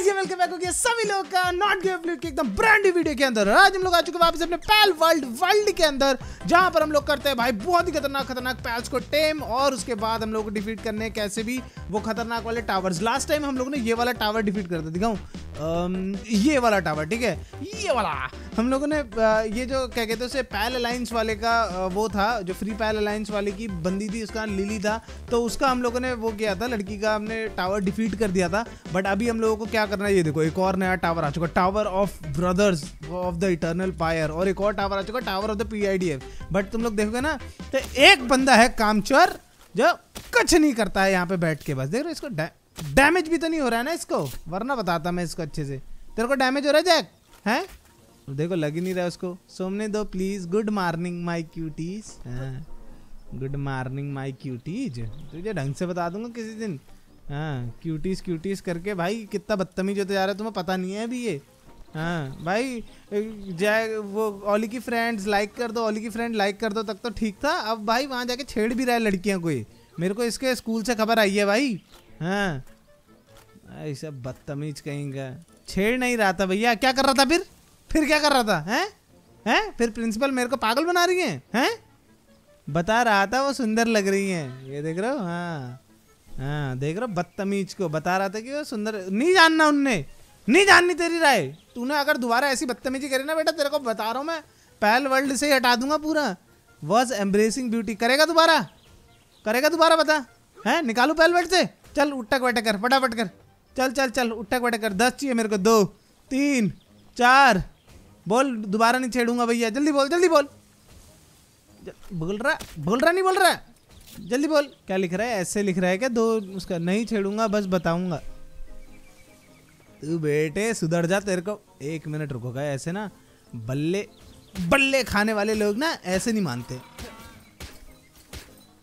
Guys ये welcome back हो गया सभी लोग का नॉट गिव अपलोड के एकदम ब्रांड न्यू वीडियो के अंदर आज हम लोग आ चुके हैं वापस अपने पैल वर्ल्ड वर्ल्ड के अंदर जहां पर हम लोग करते हैं भाई बहुत ही खतरनाक खतरनाक पैल्स को टेम और उसके बाद हम लोग को डिफीट करने कैसे भी वो खतरनाक वाले टावर्स लास्ट टाइम हम लोग ने ये वाला टावर डिफीट कर दिया दिखाऊं ये वाला टावर ठीक है ये वाला हम लोगों ने ये जो क्या कहते हैं उसे पैल अलायंस वाले का वो था जो फ्री पैल अलायंस वाले की बंदी थी उसका लिली था तो उसका हम लोगों ने वो किया था लड़की का हमने टावर डिफीट कर दिया था बट अभी हम लोगों को क्या करना है ये देखो एक और नया टावर आ चुका tower of brothers of the eternal pyre और एक और टावर आ चुका tower of the P but तुम लोग देखोगे ना तो एक बंदा है कामचोर जो कुछ नहीं करता है यहाँ पे बैठ के बस देख रहे इसको डैमेज भी तो नहीं हो रहा है ना इसको वरना बताता मैं इसको अच्छे से तेरे को डैमेज हो रहा है जैक है देखो लग ही नहीं रहा उसको सोमने दो please good morning my cuties good morning my cuties तुझे ढंग से बता दूंगा किसी दिन हाँ क्यूटीज क्यूटीज करके भाई कितना बदतमीज होते जा रहा है तुम्हें पता नहीं है अभी ये हाँ भाई जय वो ओली की फ्रेंड्स लाइक कर दो ओली की फ्रेंड लाइक कर दो तक तो ठीक था अब भाई वहाँ जाके छेड़ भी रहा है लड़कियाँ कोई मेरे को इसके स्कूल से खबर आई है भाई हाँ ऐसा बदतमीज कहीं का छेड़ नहीं रहा था भैया क्या कर रहा था फिर फिर क्या कर रहा था हैं हैं फिर प्रिंसिपल मेरे को पागल बना रही हैं हैं बता रहा था वो सुंदर लग रही हैं ये देख रहे हो हाँ हाँ देख रहा बदतमीज को बता रहा था कि वो सुंदर नहीं जानना उनने नहीं जाननी तेरी राय तूने अगर दोबारा ऐसी बदतमीजी करी ना बेटा तेरे को बता रहा हूँ मैं पहल वर्ल्ड से ही हटा दूंगा पूरा वॉज एम्ब्रेसिंग ब्यूटी करेगा दोबारा करेगा दोबारा बता है निकालू पहल वर्ल्ड से चल उठक बैठक कर फटाफट कर चल चल चल उठक बैठक कर दस चाहिए मेरे को दो तीन चार बोल दोबारा नहीं छेड़ूंगा भैया जल्दी बोल जल्दी बोल बोल रहा बोल रहा नहीं बोल रहा जल्दी बोल क्या लिख रहा है ऐसे लिख रहा है क्या दो उसका नहीं छेड़ूंगा बस बताऊंगा तू बेटे सुधर जा तेरे को एक मिनट रुकोगा ऐसे ना बल्ले बल्ले खाने वाले लोग ना ऐसे नहीं मानते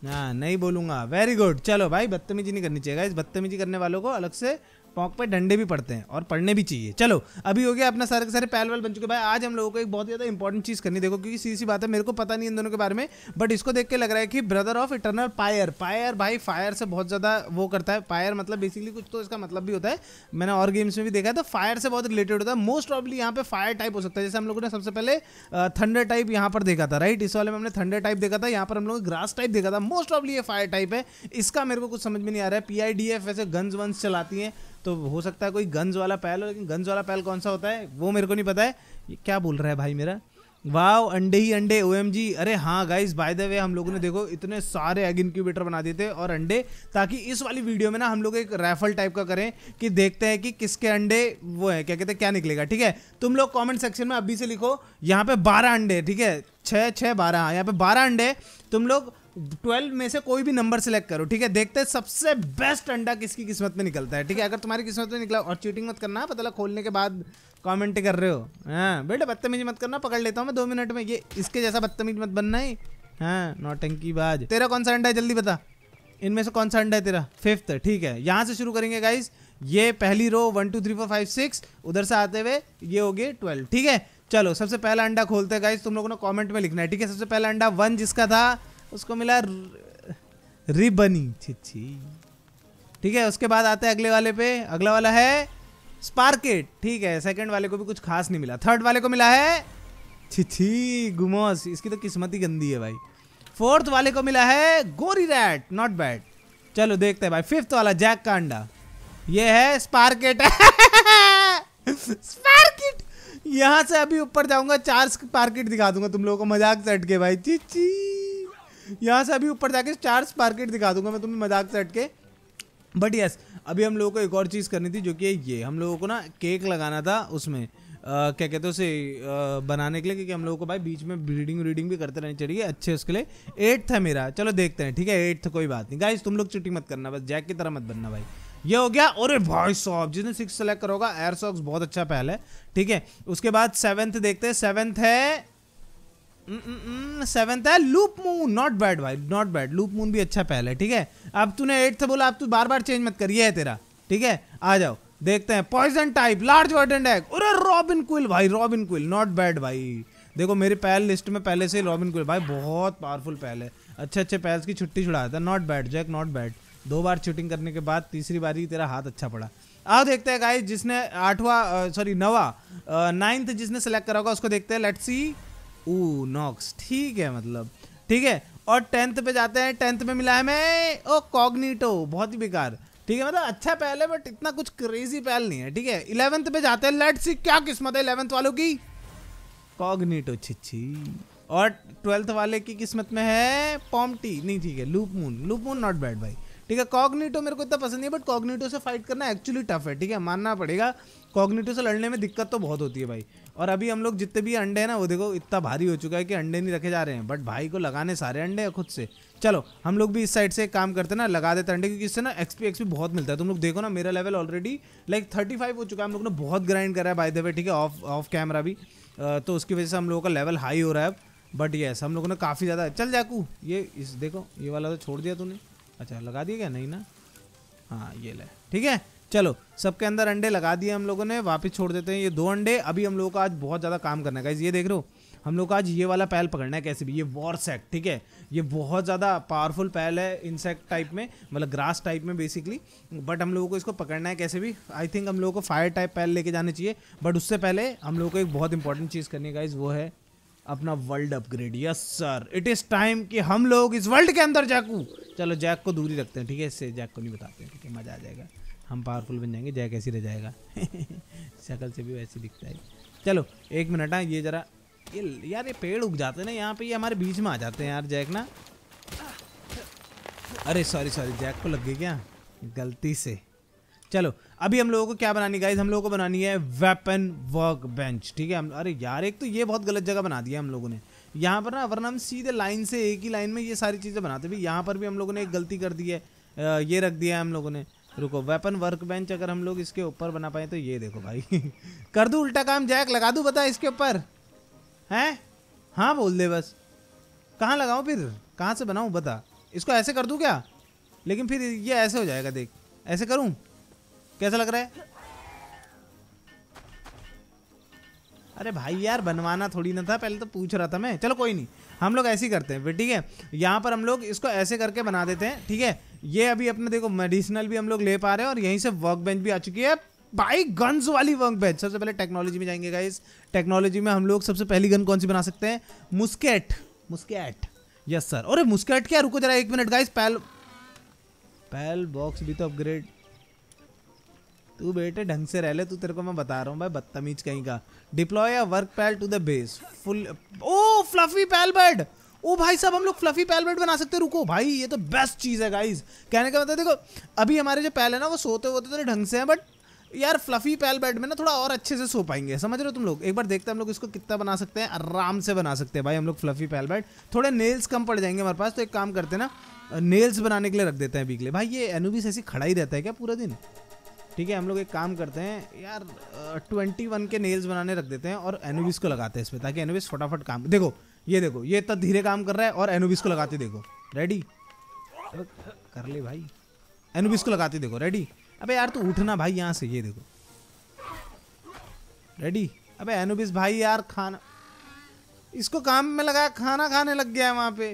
ना नहीं बोलूंगा वेरी गुड चलो भाई बदतमीजी नहीं करनी चाहिए इस बदतमीजी करने वालों को अलग से पॉक पे डंडे भी पड़ते हैं और पढ़ने भी चाहिए चलो अभी हो गया अपना सारे के सारे पैल वैल बन चुके भाई आज हम लोगों को एक बहुत ज़्यादा इंपॉर्टेंट चीज़ करनी देखो क्योंकि सीधी सी बात है मेरे को पता नहीं इन दोनों के बारे में बट इसको देख के लग रहा है कि brother of eternal pyre pyre भाई फायर से बहुत ज़्यादा वो करता है फायर मतलब बेसिकली कुछ तो इसका मतलब भी होता है मैंने और गेम्स में भी देखा है तो फायर से बहुत रिलेटेड होता है मोस्ट ऑबली यहाँ पे फायर टाइप हो सकता है जैसे हम लोगों ने सबसे पहले थंडर टाइप यहाँ पर देखा था राइट इस वाले में हमने थंडर टाइप देखा था यहाँ पर हम लोग ग्रास टाइप देखा था मोस्ट ऑबली ये फायर टाइप है इसका मेरे को कुछ समझ में नहीं आ रहा है पी वैसे गन्स वंस चलाती हैं तो हो सकता है कोई गन्स वाला पैल हो लेकिन गन्स वाला पैल कौन सा होता है वो मेरे को नहीं पता है ये क्या बोल रहा है भाई मेरा वाह अंडे ही अंडे ओ अरे हाँ गाइज बाय द वे हम लोगों ने देखो इतने सारे एग इनक्यूबेटर बना दिए थे और अंडे ताकि इस वाली वीडियो में ना हम लोग एक रैफल टाइप का करें कि देखते हैं कि किसके अंडे वो है क्या कहते हैं क्या निकलेगा ठीक है तुम लोग कमेंट सेक्शन में अभी से लिखो यहाँ पे बारह अंडे ठीक है छः छः बारह हाँ यहाँ पे बारह अंडे तुम लोग ट्वेल्व में से कोई भी नंबर सेलेक्ट करो ठीक है देखते हैं सबसे बेस्ट अंडा किसकी किस्मत में निकलता है ठीक है अगर तुम्हारी किस्मत में निकला और चीटिंग मत करना पता लगा खोलने के बाद कमेंट कर रहे हो हाँ बेटा बदतमीजी मत करना पकड़ लेता हूँ मैं दो मिनट में ये इसके जैसा बदतमीज मत बनना है हाँ नौटंकी बाज तेरा कौन सा अंडा है जल्दी बता इनमें से कौन सा अंडा है तेरा फिफ्थ ठीक है यहाँ से शुरू करेंगे गाइज ये पहली row one two three four five six उधर से आते हुए ये हो गए ट्वेल्व ठीक है चलो सबसे पहला अंडा खोलते हैं गाइस तुम लोगों ने कमेंट में लिखना है ठीक है सबसे पहला अंडा वन जिसका था उसको मिला रिबनी छिच्छी ठीक है उसके बाद आते हैं अगले वाले पे अगला वाला है स्पार्केट ठीक है सेकंड वाले को भी कुछ खास नहीं मिला थर्ड वाले को मिला है छिछी गुमोस इसकी तो किस्मत ही गंदी है भाई फोर्थ वाले को मिला है गोरी रैट नॉट बैड चलो देखते हैं भाई फिफ्थ वाला जैक का अंडा ये है स्पार्केट स्पार्केट यहाँ से अभी ऊपर जाऊंगा चार स्पार्किट दिखा दूंगा तुम लोगों को मजाक से हटके भाई ची ची यहाँ से अभी ऊपर जाके चार स्पार्किट दिखा दूंगा मैं तुम्हें मजाक से हटके बट यस अभी हम लोगों को एक और चीज़ करनी थी जो कि ये हम लोगों को ना केक लगाना था उसमें आ, क्या कहते हो उसे बनाने के लिए क्योंकि हम लोगों को भाई बीच में ब्रीडिंग रीडिंग भी करते रहनी चाहिए अच्छे उसके लिए एट्थ है मेरा चलो देखते हैं ठीक है एट्थ कोई बात नहीं गाइस तुम लोग चिटिंग मत करना बस जैक की तरह मत बनना भाई ये हो गया और भाई साहब जिसने सिक्स सेलेक्ट करोगा एयर सॉक्स बहुत अच्छा पहल है ठीक है उसके बाद सेवेंथ देखते हैं सेवेंथ है सेवेंथ हम्म, हम्म, हम्म, है लूप मून नॉट बैड भाई नॉट बैड लूप मून भी अच्छा पहल है ठीक है अब तूने एट्थ बोला अब तू बार बार चेंज मत करिए है तेरा ठीक है आ जाओ देखते हैं poison type large verdant egg अरे रॉबिन क्विल भाई रॉबिन क्विल नॉट बैड भाई देखो मेरी पहल लिस्ट में पहले से रॉबिन क्विल भाई बहुत पावरफुल पहल है अच्छे अच्छे पहल्स की छुट्टी छुड़ाया था not bad Jack not bad दो बार शूटिंग करने के बाद तीसरी बारी तेरा हाथ अच्छा पड़ा आओ देखते हैं गाइस जिसने आठवां सॉरी नवा नाइन्थ जिसने सेलेक्ट करा होगा उसको देखते हैं लेट्स सी ओ नॉक्स ठीक है मतलब ठीक है और टेंथ पे जाते हैं टेंथ में मिला है मैं ओ कॉग्निटो बहुत ही बेकार ठीक है मतलब अच्छा पहल है बट इतना कुछ क्रेजी पहल नहीं है ठीक है इलेवंथ पे जाते हैं लेट्स सी क्या किस्मत है इलेवंथ वालों की कॉग्निटो छिच्छी और ट्वेल्थ वाले की किस्मत में है पॉम्टी नहीं ठीक है Loupmoon Loupmoon not bad भाई ठीक है कॉग्निटो मेरे को इतना पसंद नहीं है बट कॉग्निटो से फाइट करना एक्चुअली टफ है ठीक है मानना पड़ेगा कॉग्निटो से लड़ने में दिक्कत तो बहुत होती है भाई और अभी हम लोग जितने भी अंडे हैं ना वो देखो इतना भारी हो चुका है कि अंडे नहीं रखे जा रहे हैं बट भाई को लगाने सारे अंडे हैं खुद से चलो हम लोग भी इस साइड से एक काम करते ना लगा देते अंडे क्योंकि इससे ना एक्सपी एक्सपी बहुत मिलता है तुम लोग देखो ना मेरा level already like thirty five हो चुका है हम लोग ने बहुत ग्राइंड करा है बाय द वे ठीक है ऑफ ऑफ कैमरा भी तो उसकी वजह से हम लोगों का लेवल हाई हो रहा है बट येस हम लोगों ने काफ़ी ज़्यादा चल जाकू ये इस देखो ये वाला तो छोड़ दिया तूने अच्छा लगा दिया क्या नहीं ना हाँ ये ले ठीक है चलो सबके अंदर अंडे लगा दिए हम लोगों ने वापस छोड़ देते हैं ये दो अंडे अभी हम लोगों को आज बहुत ज़्यादा काम करना है ये देख रहे हो हम लोग को आज ये वाला पैल पकड़ना है कैसे भी ये वॉर सेक ठीक है ये बहुत ज़्यादा पावरफुल पैल है इंसेक्ट टाइप में मतलब ग्रास टाइप में बेसिकली बट हम लोगों को इसको पकड़ना है कैसे भी आई थिंक हम लोगों को फायर टाइप पैल लेके जाने चाहिए बट उससे पहले हम लोग को एक बहुत इंपॉर्टेंट चीज़ करनी है गाइज वो है अपना world upgrade yes sir it is time कि हम लोग इस वर्ल्ड के अंदर जैकू चलो जैक को दूरी रखते हैं ठीक है इससे जैक को नहीं बताते हैं ठीक है मज़ा आ जाएगा हम पावरफुल बन जाएंगे जैक ऐसी रह जाएगा शक्ल से भी वैसे दिखता है चलो एक मिनट हाँ ये ज़रा ये यार ये पेड़ उग जाते हैं ना यहाँ पे ये हमारे बीच में आ जाते हैं यार जैक ना अरे सॉरी सॉरी जैक को लग गई क्या गलती से चलो अभी हम लोगों को क्या बनानी गाइज हम लोगों को बनानी है वेपन वर्क बेंच ठीक है हम अरे यार एक तो ये बहुत गलत जगह बना दिया हम लोगों ने यहाँ पर ना वरना हम सीधे लाइन से एक ही लाइन में ये सारी चीज़ें बनाते भी यहाँ पर भी हम लोगों ने एक गलती कर दी है ये रख दिया है हम लोगों ने रुको वेपन वर्क बेंच अगर हम लोग इसके ऊपर बना पाए तो ये देखो भाई कर दूँ उल्टा काम जैक लगा दूँ बता इसके ऊपर हैं हाँ बोल दे बस कहाँ लगाऊँ फिर कहाँ से बनाऊँ बता इसको ऐसे कर दूँ क्या लेकिन फिर ये ऐसे हो जाएगा देख ऐसे करूँ कैसा लग रहा है अरे भाई यार बनवाना थोड़ी ना था पहले तो पूछ रहा था मैं चलो कोई नहीं हम लोग ऐसे ही करते हैं फिर ठीक है यहाँ पर हम लोग इसको ऐसे करके बना देते हैं ठीक है ये अभी अपने देखो मेडिसिनल भी हम लोग ले पा रहे हैं और यहीं से वर्क बेंच भी आ चुकी है भाई गन्स वाली वर्क बेंच सबसे पहले टेक्नोलॉजी में जाएंगे गाइज टेक्नोलॉजी में हम लोग सबसे पहली गन कौन सी बना सकते हैं मुस्केट मुस्केट यस सर अरे मुस्केट क्या रुको जरा एक minute guys pal pal box भी तो अपग्रेड तू बेटे ढंग से रह ले तू तेरे को मैं बता रहा हूँ भाई बदतमीज कहीं का deploy a work pal to the base full oh fluffy pal bed oh भाई साहब हम लोग फ्लफी पैल बेड बना सकते रुको भाई ये तो बेस्ट चीज़ है गाइज कहने का मतलब देखो अभी हमारे जो पैल है ना वो सोते होते थोड़े तो ढंग से हैं बट यार फ्लफी पैल बेड में ना थोड़ा और अच्छे से सो पाएंगे समझ रहे हो तुम लोग एक बार देखते हैं हम लोग इसको कितना बना सकते हैं आराम से बना सकते हैं भाई हम लोग फ्लफी पैल बेड थोड़े नेल्स कम पड़ जाएंगे हमारे पास तो एक काम करते हैं ना नेल्स बनाने के लिए रख देते हैं अभी के लिए भाई ये एनुबिस ऐसी खड़ा ही रहता है क्या पूरा दिन ठीक है हम लोग एक काम करते हैं यार ट्वेंटी वन के नेल्स बनाने रख देते हैं और एनोविस को लगाते हैं इसमें ताकि एनोविस फटाफट काम देखो ये देखो ये इतना धीरे काम कर रहा है और एनोविस को लगाते देखो रेडी तो कर ले भाई एनोविस को लगाते देखो रेडी अबे यार तू उठना भाई यहाँ से ये देखो रेडी अबे एनोबिस भाई यार खाना इसको काम में लगाया खाना खाने लग गया है वहाँ पे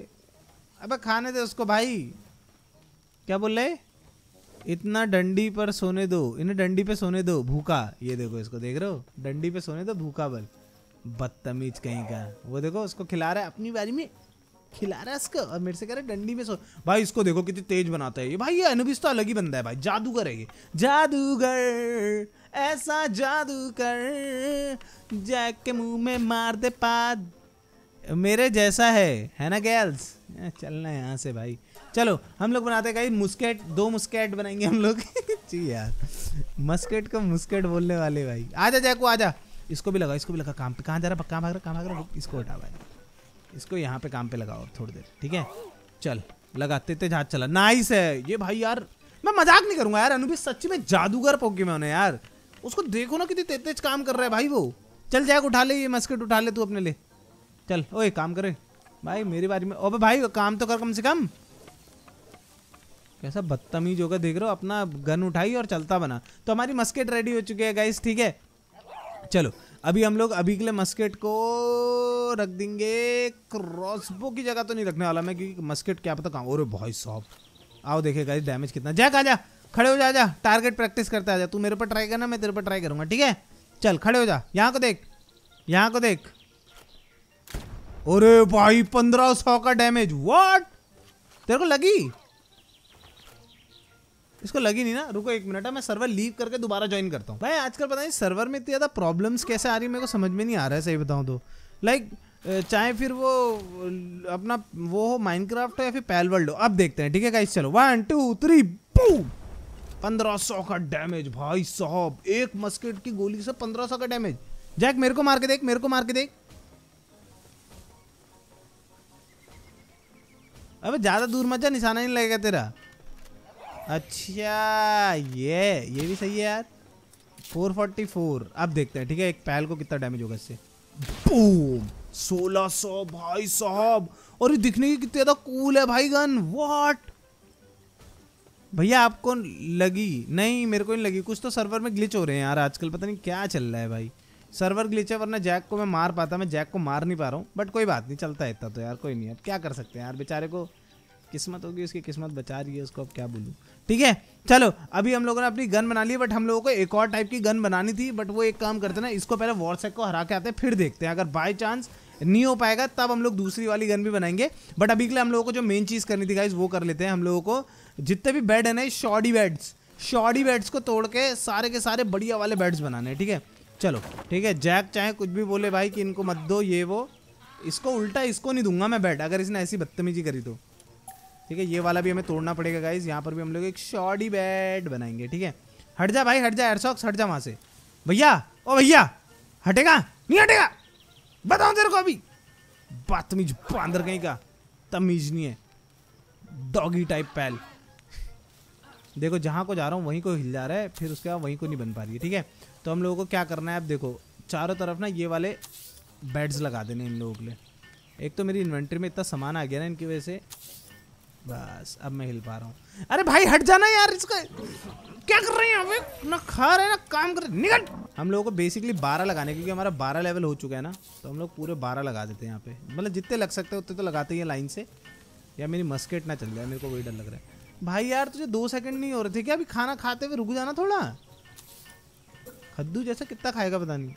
अबे खाने दे उसको भाई क्या बोल रहे इतना डंडी पर सोने दो इन्हें डंडी पे सोने दो भूखा ये देखो इसको देख रहे हो डंडी पे सोने दो भूखा बल बदतमीज कहीं का वो देखो उसको खिला रहा है अपनी बारी में खिला रहा है इसको और मेरे से कह रहा है डंडी में सो भाई इसको देखो कितनी तेज बनाता है ये भाई ये अनुबिस तो अलग ही बंदा है भाई जादूगर है ये जादूगर ऐसा जादू कर के मुंह में मार दे पाद मेरे जैसा है है ना गैल्स चलना है यहाँ से भाई चलो हम लोग बनाते हैं मुस्केट दो मुस्केट बनाएंगे हम लोग जी यार मस्केट को मुस्केट बोलने वाले भाई आजा आ जा इसको भी लगाओ इसको भी लगा काम पे कहाँ जा रहा कहाँ भाग रहा कहाँ भाग रहा इसको हटा भाई इसको यहाँ पे काम पे लगाओ थोड़ी देर ठीक है चल लगाते थे हाथ चला नाइस है ये भाई यार मैं मजाक नहीं करूंगा यार अनुभी सच्ची में जादूगर मैं उन्हें यार उसको देखो ना कितनी तेज काम कर रहा है भाई वो चल जाए उठा ले ये मस्केट उठा ले तू अपने लिए चल ओए काम करे भाई मेरी बारी में ओ भाई काम तो कर कम से कम कैसा बदतमीज होगा देख रहे हो अपना गन उठाई और चलता बना तो हमारी मस्केट रेडी हो चुकी है गाइस ठीक है चलो अभी हम लोग अभी के लिए मस्केट को रख देंगे क्रॉसबो की जगह तो नहीं रखने वाला मैं क्योंकि मस्केट क्या पता कहाँ अरे भाई सॉफ्ट आओ देखे गाइस डैमेज कितना जैक जा खड़े हो जा टारगेट प्रैक्टिस आ आजा तू मेरे पर ट्राई करना मैं तेरे पर ट्राई करूंगा ठीक है चल खड़े हो जा यहाँ को देख यहाँ को देख अरे भाई पंद्रह सौ का डैमेज व्हाट तेरे को लगी इसको लगी नहीं ना रुको एक मिनट है मैं सर्वर लीव करके दोबारा ज्वाइन करता हूँ भाई आजकल पता नहीं सर्वर में इतनी ज़्यादा प्रॉब्लम्स कैसे आ रही है मेरे को समझ में नहीं आ रहा है सही बताऊँ तो लाइक चाहे फिर वो अपना वो हो माइनक्राफ्ट हो या फिर पैल वर्ल्ड हो अब देखते हैं ठीक है गाइस चलो वन टू थ्री बू पंद्रह सौ का डैमेज भाई साहब एक मस्केट की गोली से पंद्रह सौ का डैमेज जैक मेरे को मार के देख मेरे को मार के देख अबे ज़्यादा दूर मत जा निशाना नहीं लगेगा तेरा अच्छा ये ये भी सही है यार 444 अब देखते हैं ठीक है एक पहल को कितना डैमेज होगा इससे बूम 1600 भाई साहब और ये दिखने की कितनी ज्यादा कूल है भाई गन व्हाट भैया आपको लगी नहीं मेरे को नहीं लगी कुछ तो सर्वर में ग्लिच हो रहे हैं यार आजकल पता नहीं क्या चल रहा है भाई सर्वर ग्लिच है वरना जैक को मैं मार पाता मैं जैक को मार नहीं पा रहा हूँ बट कोई बात नहीं चलता है इतना तो यार कोई नहीं अब क्या कर सकते हैं यार बेचारे को किस्मत होगी उसकी किस्मत बचा रही है उसको अब क्या बोलूँ ठीक है चलो अभी हम लोगों ने अपनी गन बना ली बट हम लोगों को एक और टाइप की गन बनानी थी बट वो एक काम करते ना इसको पहले व्हाट्सएप को हरा के आते हैं फिर देखते हैं अगर बाई चांस नहीं हो पाएगा तब हम लोग दूसरी वाली गन भी बनाएंगे बट अभी के लिए हम लोगों को जो मेन चीज़ करनी थी गाइज वो कर लेते हैं हम लोगों को जितने भी बेड है ना शॉडी बेड्स शॉडी बेड्स को तोड़ के सारे के सारे बढ़िया वाले बेड्स बनाने ठीक है चलो ठीक है जैक चाहे कुछ भी बोले भाई कि इनको मत दो ये वो इसको उल्टा इसको नहीं दूंगा मैं बेड अगर इसने ऐसी बदतमीजी करी तो ठीक है ये वाला भी हमें तोड़ना पड़ेगा गाइज यहाँ पर भी हम लोग एक शॉडी बेड बनाएंगे ठीक है हट जा भाई हट जा एयरसॉक्स हट जा वहाँ से भैया ओ भैया हटेगा नहीं हटेगा बताओ तेरे को अभी बदतमीज बांदर कहीं का तमीज नहीं है डॉगी टाइप पैल देखो जहाँ को जा रहा हूँ वहीं को हिल जा रहा है फिर उसके बाद वहीं को नहीं बन पा रही है ठीक है तो हम लोगों को क्या करना है अब देखो चारों तरफ ना ये वाले बेड्स लगा देने इन लोगों के लिए एक तो मेरी इन्वेंट्री में इतना सामान आ गया ना इनकी वजह से बस अब मैं हिल पा रहा हूँ अरे भाई हट जाना यार इसका क्या कर रहे हैं हमें ना खा रहे ना काम कर रहे निकट हम लोगों को बेसिकली बारह लगाने क्योंकि हमारा बारह लेवल हो चुका है ना तो हम लोग पूरे बारह लगा देते हैं यहाँ पे मतलब जितने लग सकते हैं उतने तो लगाते हैं लाइन से या मेरी मस्केट ना चल जाए मेरे को वही डर लग रहा है भाई यार तुझे दो सेकंड नहीं हो रहे थे क्या अभी खाना खाते हुए रुक जाना थोड़ा खद्दू जैसा कितना खाएगा पता नहीं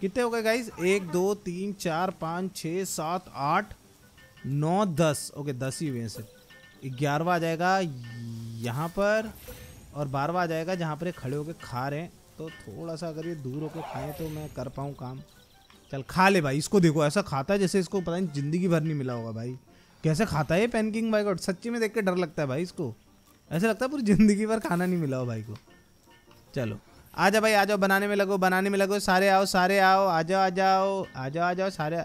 कितने हो गए गाइज एक दो तीन चार पाँच छः सात आठ नौ दस ओके दस ही हुए हैं सिर्फ ग्यारहवा आ जाएगा यहाँ पर और बारहवा आ जाएगा जहाँ पर खड़े होकर खा रहे हैं तो थोड़ा सा अगर ये दूर होकर खाएं तो मैं कर पाऊँ काम चल खा ले भाई इसको देखो ऐसा खाता है जैसे इसको पता नहीं ज़िंदगी भर नहीं मिला होगा भाई कैसे खाता है पैनकिंग भाई गॉड सच्ची में देख के डर लगता है भाई इसको ऐसा लगता है पूरी ज़िंदगी भर खाना नहीं मिला हो भाई को चलो आ जाओ भाई आ जाओ बनाने में लगो बनाने में लगो सारे आओ सारे आओ आ जाओ आ जाओ आ जाओ आ जाओ सारे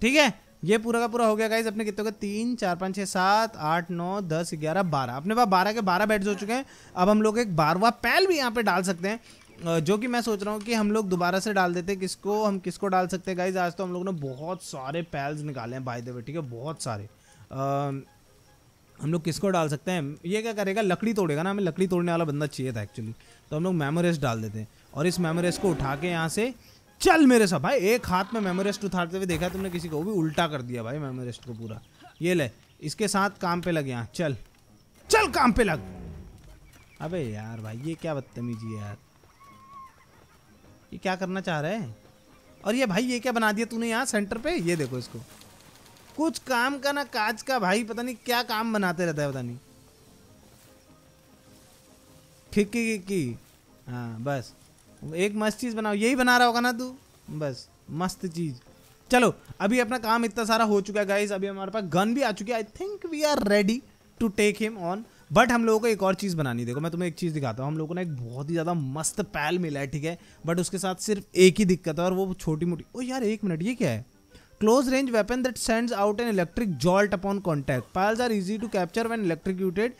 ठीक है ये पूरा का पूरा हो गया गाइज अपने कितने का तीन चार पाँच छः सात आठ नौ दस ग्यारह बारह अपने पास बारह के बारह बेड्स हो चुके हैं अब हम लोग एक बारवा पैल भी यहाँ पे डाल सकते हैं जो कि मैं सोच रहा हूँ कि हम लोग दोबारा से डाल देते हैं किसको हम किसको डाल सकते हैं गाइज आज तो हम लोग ने बहुत सारे पैल्स निकाले हैं भाई देवे ठीक है बहुत सारे आ, हम लोग किसको डाल सकते हैं ये क्या करेगा लकड़ी तोड़ेगा ना हमें लकड़ी तोड़ने वाला बंदा चाहिए था एक्चुअली तो हम लोग मेमोरेस डाल देते हैं और इस मेमोरेस को उठा के यहाँ से चल मेरे साथ भाई एक हाथ में मेमोरेस्ट उठाते हुए देखा तुमने किसी को भी उल्टा कर दिया भाई मेमोरेस्ट को पूरा ये ले इसके साथ काम पे लग यहाँ चल चल काम पे लग अबे यार भाई ये क्या बदतमीजी है यार ये क्या करना चाह रहे हैं और ये भाई ये क्या बना दिया तूने यहाँ सेंटर पे ये देखो इसको कुछ काम का ना काज का भाई पता नहीं क्या काम बनाते रहता है पता नहीं खिकी की हाँ बस एक मस्त चीज़ बनाओ यही बना रहा होगा ना तू बस मस्त चीज़ चलो अभी अपना काम इतना सारा हो चुका है गाइज अभी हमारे पास गन भी आ चुकी है I think we are ready to take him on but हम लोगों को एक और चीज़ बनानी देखो मैं तुम्हें एक चीज़ दिखाता हूँ हम लोगों को ना एक बहुत ही ज़्यादा मस्त पैल मिला है ठीक है बट उसके साथ सिर्फ एक ही दिक्कत है और वो छोटी मोटी ओ यार एक मिनट ये क्या है close range weapon that sends out an electric jolt upon contact pals are easy to capture when electrocuted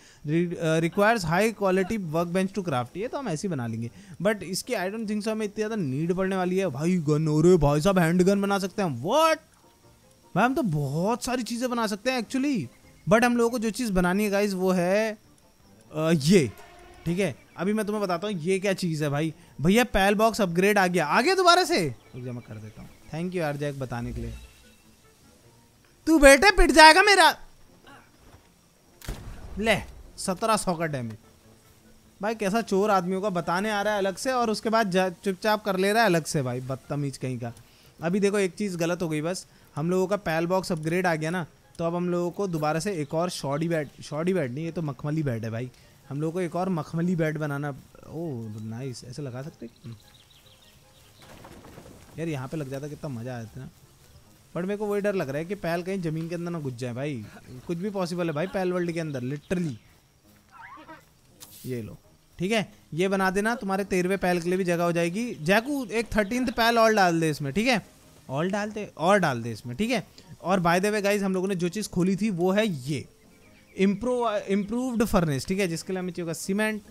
requires high quality workbench to craft ये तो हम ऐसी बना लेंगे बट इसकी आई डोंट थिंक सो हमें इतनी ज़्यादा नीड पड़ने वाली है भाई गन और भाई साहब हैंड गन बना सकते हैं वॉट भाई हम तो बहुत सारी चीज़ें बना सकते हैं एक्चुअली बट हम लोगों को जो चीज़ बनानी है गाइज वो है आ, uh, ये ठीक है अभी मैं तुम्हें बताता हूँ ये क्या चीज़ है भाई भैया पैल बॉक्स अपग्रेड आ गया आ गया दोबारा से मैं कर देता हूँ थैंक यू यार जैक बताने के लिए तू बेटे पिट जाएगा मेरा ले सत्रह सौ का डैमेज भाई कैसा चोर आदमियों का बताने आ रहा है अलग से और उसके बाद चुपचाप कर ले रहा है अलग से भाई बदतमीज कहीं का अभी देखो एक चीज़ गलत हो गई बस हम लोगों का पैल बॉक्स अपग्रेड आ गया ना तो अब हम लोगों को दोबारा से एक और शॉडी बैड शॉडी बैड नहीं ये तो मखमली बैड है भाई हम लोगों को एक और मखमली बैड बनाना ओ नाइस ऐसे लगा सकते यार यहाँ पर लग जाता कितना मज़ा आता है ना बट मेरे को वही डर लग रहा है कि पहल कहीं जमीन के अंदर ना घुस जाए भाई कुछ भी पॉसिबल है भाई पहल वर्ल्ड के अंदर लिटरली ये लो ठीक है ये बना देना तुम्हारे तेरहवें पहल के लिए भी जगह हो जाएगी जैकू एक थर्टीन पहल और डाल दे इसमें ठीक है और डाल दे और डाल दे इसमें ठीक है और बाय द वे गाइज हम लोगों ने जो चीज़ खोली थी वो है ये इम्प्रूव इम्प्रूवड फर्नेस ठीक है जिसके लिए हमें चाहिए सीमेंट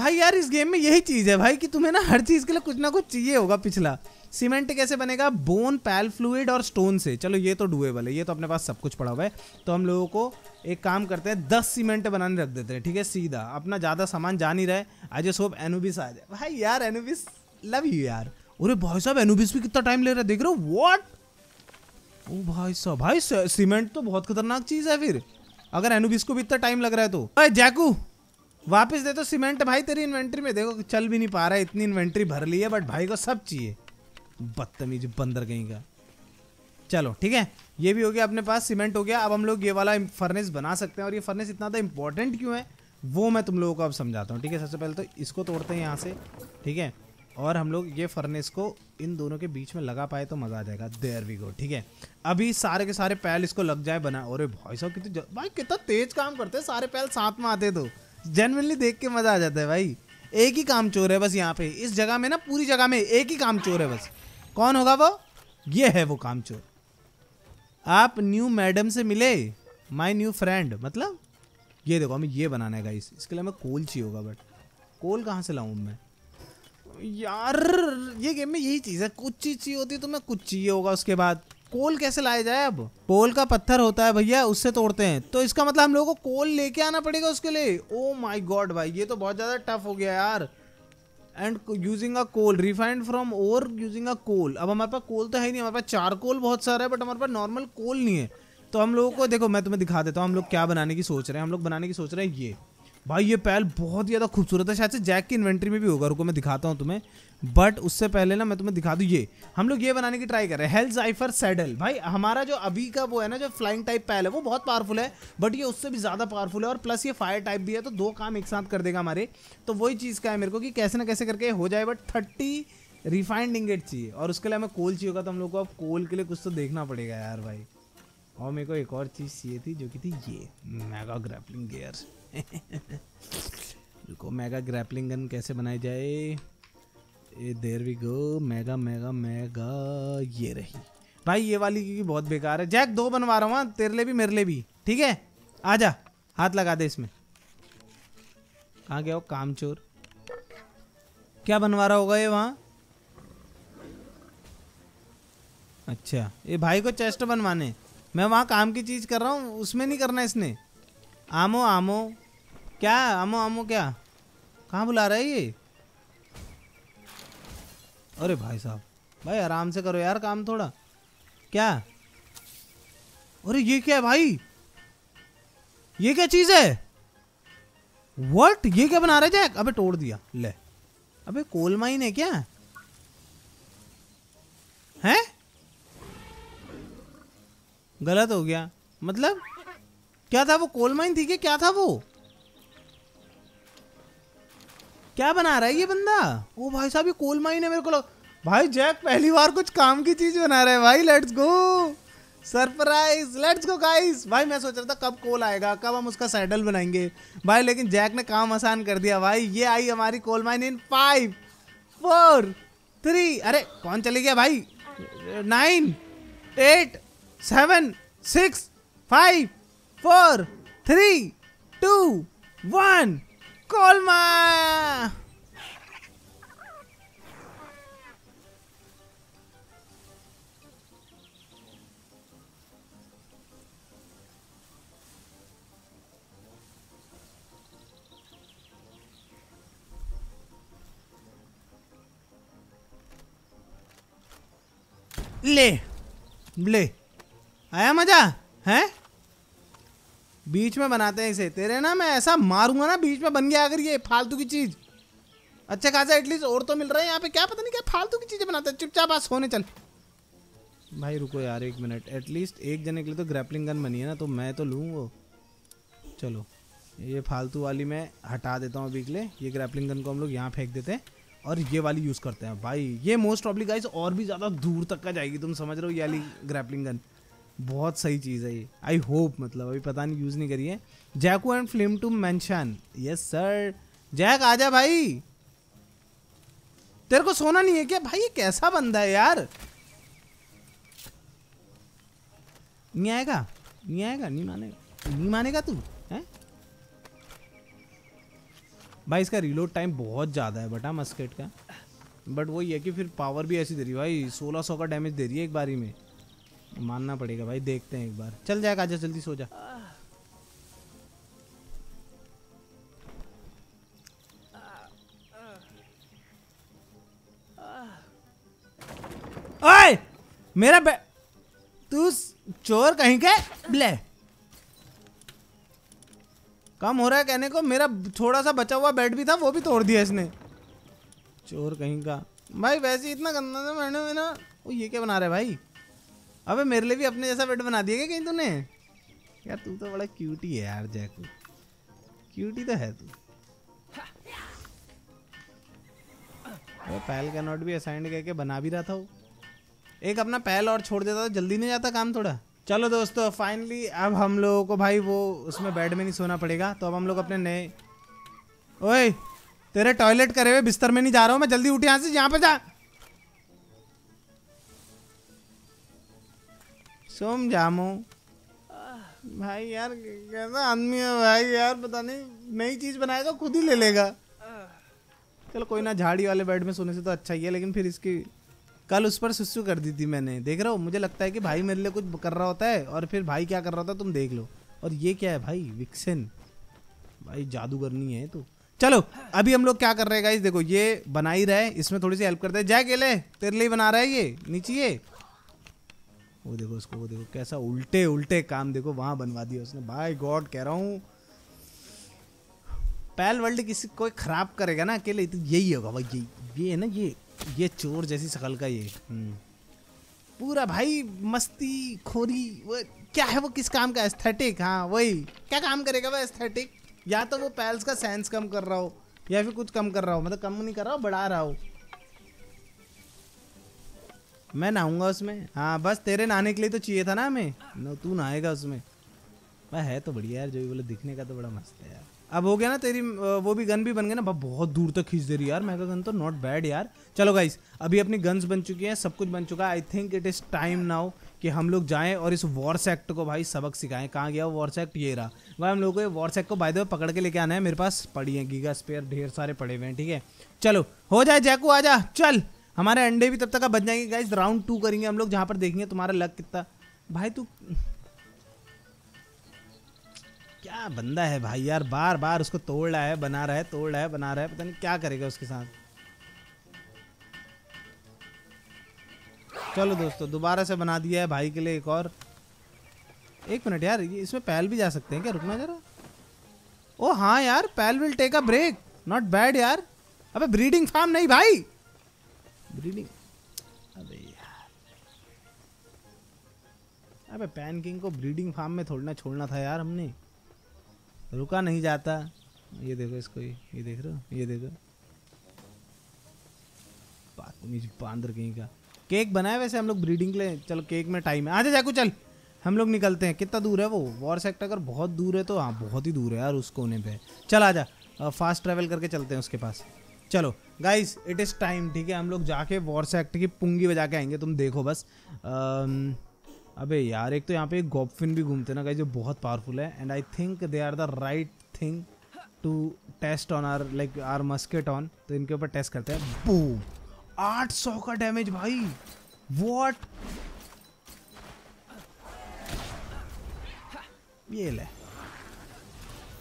भाई यार इस गेम में यही चीज़ है भाई कि तुम्हें ना हर चीज़ के लिए कुछ ना कुछ चाहिए होगा पिछला सीमेंट कैसे बनेगा बोन पैल फ्लूड और स्टोन से चलो ये तो डुएबल है ये तो अपने पास सब कुछ पड़ा हुआ है तो हम लोगों को एक काम करते हैं दस सीमेंट बनाने रख देते हैं ठीक है सीधा अपना ज़्यादा सामान जा नहीं रहे आज जस्ट होप एनुबिस आ जाए भाई यार एनुबिस लव यू यार अरे भाई साहब एनुबिस भी कितना टाइम ले रहा है देख रहे हो वॉट ओ भाई साहब भाई सीमेंट तो बहुत खतरनाक चीज़ है फिर अगर एनुबिस को भी इतना टाइम लग रहा है तो अरे जैकू वापस दे तो सीमेंट भाई तेरी इन्वेंट्री में देखो चल भी नहीं पा रहा है इतनी इन्वेंट्री भर ली है बट भाई को सब चाहिए बदतमीज बंदर कहीं का चलो ठीक है ये भी हो गया अपने पास सीमेंट हो गया अब हम लोग ये वाला फर्नेस बना सकते हैं और ये फर्नेस इतना ज़्यादा तो इंपॉर्टेंट क्यों है वो मैं तुम लोगों को अब समझाता हूँ ठीक है सबसे पहले तो इसको तोड़ते हैं यहाँ से ठीक है और हम लोग ये फर्नेस को इन दोनों के बीच में लगा पाए तो मज़ा आ जाएगा देयर वी गो ठीक है अभी सारे के सारे पैल इसको लग जाए बना और भाई साहब कितने भाई कितना तेज काम करते हैं सारे पैल साथ में आते तो जेनविनली देख के मज़ा आ जाता है भाई एक ही काम चोर है बस यहाँ पे इस जगह में ना पूरी जगह में एक ही काम चोर है बस कौन होगा वो ये है वो कामचोर आप न्यू मैडम से मिले माई न्यू फ्रेंड मतलब ये देखो हमें ये बनाना है गाइस इसके लिए हमें कोल चाहिए होगा बट कोल कहाँ से लाऊं मैं यार ये गेम में यही चीज़ है कुछ चीज़ चाहिए होती है तो मैं कुछ चाहिए होगा उसके बाद कोल कैसे लाया जाए अब कोल का पत्थर होता है भैया उससे तोड़ते हैं तो इसका मतलब हम लोगों को कोल लेके आना पड़ेगा उसके लिए ओ माई गॉड भाई ये तो बहुत ज़्यादा टफ हो गया यार and using a coal refined from ore using a coal अब हमारे पास कोल तो है नहीं हमारे पास चार कोल बहुत सारा है बट हमारे पास नॉर्मल कोल नहीं है तो हम लोगों को देखो मैं तुम्हें दिखा देता हूँ हम लोग क्या बनाने की सोच रहे हैं हम लोग बनाने की सोच रहे हैं ये भाई ये पैल बहुत ज़्यादा खूबसूरत है शायद से जैक की इन्वेंट्री में भी होगा रुको मैं दिखाता हूँ तुम्हें बट उससे पहले ना मैं तुम्हें दिखा दूँ ये हम लोग ये बनाने की ट्राई कर रहे हैं हेल्थ जाइफर सैडल भाई हमारा जो अभी का वो है ना जो फ्लाइंग टाइप पैल है वो बहुत पावरफुल है बट ये उससे भी ज़्यादा पावरफुल है और प्लस ये फायर टाइप भी है तो दो काम एक साथ कर देगा हमारे तो वही चीज़ का है मेरे को कि कैसे ना कैसे करके हो जाए बट थर्टी रिफाइंड इंगेट चाहिए और उसके लिए हमें कोल चाहिए होगा तो हम लोग को अब कोल के लिए कुछ तो देखना पड़ेगा यार भाई और मेरे को एक और चीज़ चाहिए थी जो कि थी ये मेगा ग्रैपलिंग गियर रुको मेगा ग्रैपलिंग गन कैसे बनाई जाए ah there we go mega mega mega ये रही भाई ये वाली क्योंकि बहुत बेकार है जैक दो बनवा रहा हूँ हाँ? तेरे लिए भी मेरे लिए भी ठीक है आजा हाथ लगा दे इसमें कहाँ गया हो कामचोर क्या बनवा रहा होगा ये वहाँ अच्छा ये भाई को चेस्ट बनवाने मैं वहाँ काम की चीज़ कर रहा हूँ उसमें नहीं करना इसने आमो आमो क्या आमो आमो क्या कहाँ बुला रहा है ये अरे भाई साहब भाई आराम से करो यार काम थोड़ा क्या अरे ये क्या है भाई ये क्या चीज़ है वट ये क्या बना रहे जैक अबे तोड़ दिया ले अबे कोल माइन है क्या है गलत हो गया मतलब क्या था वो कोल माइन थी क्या क्या था वो क्या बना रहा है ये बंदा ओ भाई साहब ये कोल माइन है मेरे को लग भाई जैक पहली बार कुछ काम की चीज बना रहा है भाई let's go surprise let's go guys भाई मैं सोच रहा था कब कोल आएगा कब हम उसका सैडल बनाएंगे भाई लेकिन जैक ने काम आसान कर दिया भाई ये आई हमारी coal mine in five four three अरे कौन चले गया भाई nine eight seven six five four three two one ¡Colma! ले ले आया मजा है बीच में बनाते हैं इसे तेरे ना मैं ऐसा मारूंगा ना बीच में बन गया अगर ये फालतू की चीज़ अच्छा खासा एटलीस्ट और तो मिल रहा है यहाँ पे क्या पता नहीं क्या फालतू की चीज़ें बनाते हैं चुपचाप आज सोने चल भाई रुको यार एक मिनट एटलीस्ट एक जने के लिए तो ग्रैपलिंग गन बनी है ना तो मैं तो लूँ वो चलो ये फालतू वाली मैं हटा देता हूँ अभी के लिए ये ग्रैपलिंग गन को हम लोग यहाँ फेंक देते हैं और ये वाली यूज़ करते हैं भाई ये मोस्ट ऑब्ली गाइस और भी ज़्यादा दूर तक का जाएगी तुम समझ रहे हो ये वाली ग्रैपलिंग गन बहुत सही चीज़ है ये आई होप मतलब अभी पता नहीं यूज़ नहीं करिए जैको एंड फ्लेम टू मैंशन यस सर जैक आजा भाई तेरे को सोना नहीं है क्या भाई ये कैसा बंदा है यार नहीं आएगा नहीं आएगा नहीं मानेगा नहीं मानेगा तू है भाई इसका रिलोड टाइम बहुत ज़्यादा है बटा मस्केट का बट वही है कि फिर पावर भी ऐसी दे रही है भाई सोलह सौ का डैमेज दे रही है एक बारी में मानना पड़ेगा भाई देखते हैं एक बार चल जाएगा आजा जल्दी सो जा ओए मेरा बे तू चोर कहीं के ले काम हो रहा है कहने को मेरा थोड़ा सा बचा हुआ बेड भी था वो भी तोड़ दिया इसने चोर कहीं का भाई वैसे इतना गंदा था तो मैंने ना वो ये क्या बना रहा है भाई अबे मेरे लिए भी अपने जैसा बेड बना दिया कहीं तूने यार तू तो बड़ा क्यूटी है यार जैकू क्यूटी तो है तू अरे पहल का नोट भी असाइंड करके बना भी रहा था वो एक अपना पहल और छोड़ देता था तो जल्दी नहीं जाता काम थोड़ा चलो दोस्तों फाइनली अब हम लोगों को भाई वो उसमें बेड में नहीं सोना पड़ेगा तो अब हम लोग अपने नए ओए तेरे टॉयलेट करे हुए बिस्तर में नहीं जा रहा हूँ मैं जल्दी उठी यहाँ से यहाँ पर जा सोम जामो भाई यार कैसा आदमी है भाई यार पता नहीं नई चीज बनाएगा खुद ही ले लेगा चलो कोई ना झाड़ी वाले बेड में सोने से तो अच्छा ही है लेकिन फिर इसकी कल उस पर सुसु कर दी थी मैंने देख रहा हो मुझे लगता है कि भाई मेरे लिए कुछ कर रहा होता है और फिर भाई क्या कर रहा होता है तुम देख लो और ये क्या है भाई विक्सन भाई जादू करनी है तो चलो अभी हम लोग क्या कर रहे हैं गाइस देखो ये बना ही रहा है इसमें थोड़ी सी हेल्प करते हैं जय केले तेरे लिए बना रहा है ये नीचे वो देखो उसको वो देखो कैसा उल्टे उल्टे काम देखो वहाँ बनवा दिया उसने भाई गॉड कह रहा हूँ पैल वर्ल्ड किसी कोई ख़राब करेगा ना अकेले तो यही होगा भाई यही ये है ना ये ये चोर जैसी शकल का ये हम्म। पूरा भाई मस्ती खोरी वो क्या है वो किस काम का एस्थेटिक हाँ वही क्या काम करेगा वो एस्थेटिक या तो वो पैल्स का सेंस कम कर रहा हो या फिर कुछ कम कर रहा हो मतलब कम नहीं कर रहा हो बढ़ा रहा हो मैं नहाऊंगा उसमें हाँ बस तेरे नहाने के लिए तो चाहिए था ना हमें न तू नहाएगा उसमें वह है तो बढ़िया यार जो भी बोले दिखने का तो बड़ा मस्त है यार अब हो गया ना तेरी वो भी गन भी बन गया ना बहुत दूर तक खींच दे रही यार मैं गन तो नॉट बैड यार चलो गाइस अभी अपनी गन्स बन चुकी हैं सब कुछ बन चुका है I think it is time now कि हम लोग जाएँ और इस वॉर्स एक्ट को भाई सबक सिखाएं कहाँ गया वॉर्स एक्ट ये रहा भाई हम लोगों को ये वॉर्स एक्ट को भाई देव पकड़ के लेके आना है मेरे पास पड़ी है गीगा स्पेयर ढेर सारे पड़े हुए हैं ठीक है चलो हो जाए जैकू आ जा चल हमारे अंडे भी तब तक बच जाएंगे गाइज राउंड टू करेंगे हम लोग जहाँ पर देखेंगे तुम्हारा लक कितना भाई तू क्या बंदा है भाई यार बार बार उसको तोड़ रहा है बना रहा है तोड़ रहा है बना रहा है पता नहीं क्या करेगा उसके साथ चलो दोस्तों दोबारा से बना दिया है भाई के लिए एक और एक मिनट यार इसमें पैल भी जा सकते हैं क्या रुकना जरा ओ हाँ यार pal will take a break not bad यार अबे ब्रीडिंग फार्म नहीं भाई ब्रीडिंग अबे यार अबे पैन किंग को ब्रीडिंग फार्म में थोड़ना छोड़ना था यार हमने रुका नहीं जाता ये देखो इसको ये, ये देख रहे हो ये देखो बांदर कहीं का केक बनाया वैसे हम लोग ब्रीडिंग के लिए चलो केक में टाइम है आ जा चल हम लोग निकलते हैं कितना दूर है वो वॉर सेक्टर अगर बहुत दूर है तो हाँ बहुत ही दूर है यार उसको उन्हें पे चल आ जा फास्ट ट्रैवल करके चलते हैं उसके पास चलो गाइस इट इज़ टाइम ठीक है हम लोग जाके वॉर्स एक्ट की पुंगी बजा के आएंगे तुम देखो बस अबे यार एक तो यहाँ पे गोपफिन भी घूमते ना गाइस जो बहुत पावरफुल है and I think they are the right thing to test on our like our musket on तो इनके ऊपर टेस्ट करते हैं बूम सौ का डैमेज भाई वॉट ये ले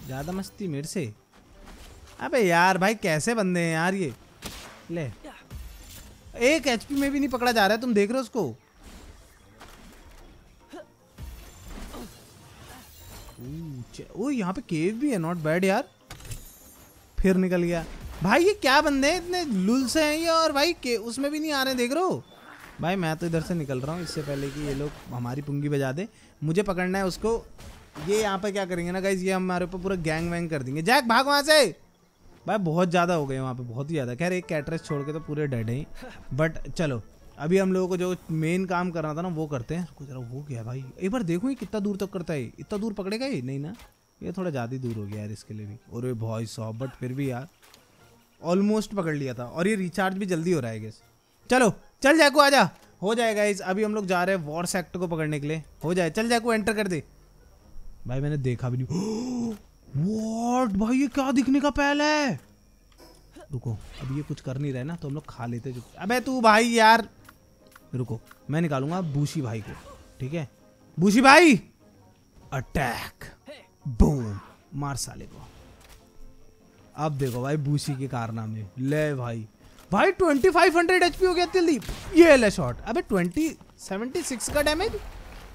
ज़्यादा मस्ती मेरे से अबे यार भाई कैसे बंदे हैं यार ये ले एक एचपी में भी नहीं पकड़ा जा रहा है तुम देख रहे हो उसको ओ यहाँ पे केव भी है नॉट बैड यार फिर निकल गया भाई ये क्या बंदे हैं इतने लुल से हैं ये और भाई के उसमें भी नहीं आ रहे देख रहे हो भाई मैं तो इधर से निकल रहा हूँ इससे पहले कि ये लोग हमारी पुंगी बजा दे मुझे पकड़ना है उसको ये यहाँ पर क्या करेंगे ना गाइज ये हमारे ऊपर पूरा गैंग वैंग कर देंगे जैक भाग वहाँ से भाई बहुत ज़्यादा हो गए वहाँ पे बहुत ही ज़्यादा खैर एक कैटरेस छोड़ के तो पूरे डेड हैं बट चलो अभी हम लोगों को जो मेन काम करना था ना वो करते हैं कुछ जरा हो गया भाई एक बार देखो ये कितना दूर तक करता है इतना दूर पकड़ेगा ये नहीं ना ये थोड़ा ज़्यादा दूर हो गया यार इसके लिए भी और वे भाई सॉफ बट फिर भी यार ऑलमोस्ट पकड़ लिया था और ये रिचार्ज भी जल्दी हो रहा है गैस चलो चल जाको आ जा हो जाएगा इस अभी हम लोग जा रहे हैं वॉर सेक्टर को पकड़ने के लिए हो जाए चल जाको एंटर कर दे भाई मैंने देखा भी नहीं व्हाट भाई ये क्या दिखने का पहल है रुको अब ये कुछ कर नहीं रहे ना तो हम लोग खा लेते जो अबे तू भाई यार रुको मैं निकालूंगा बूशी भाई को ठीक है बूशी भाई अटैक बूम मार साले को अब देखो भाई बूशी के कारनामे ले भाई भाई 2500 एचपी हो गया तिल्ली ये ले शॉट अबे 2076 का डैमेज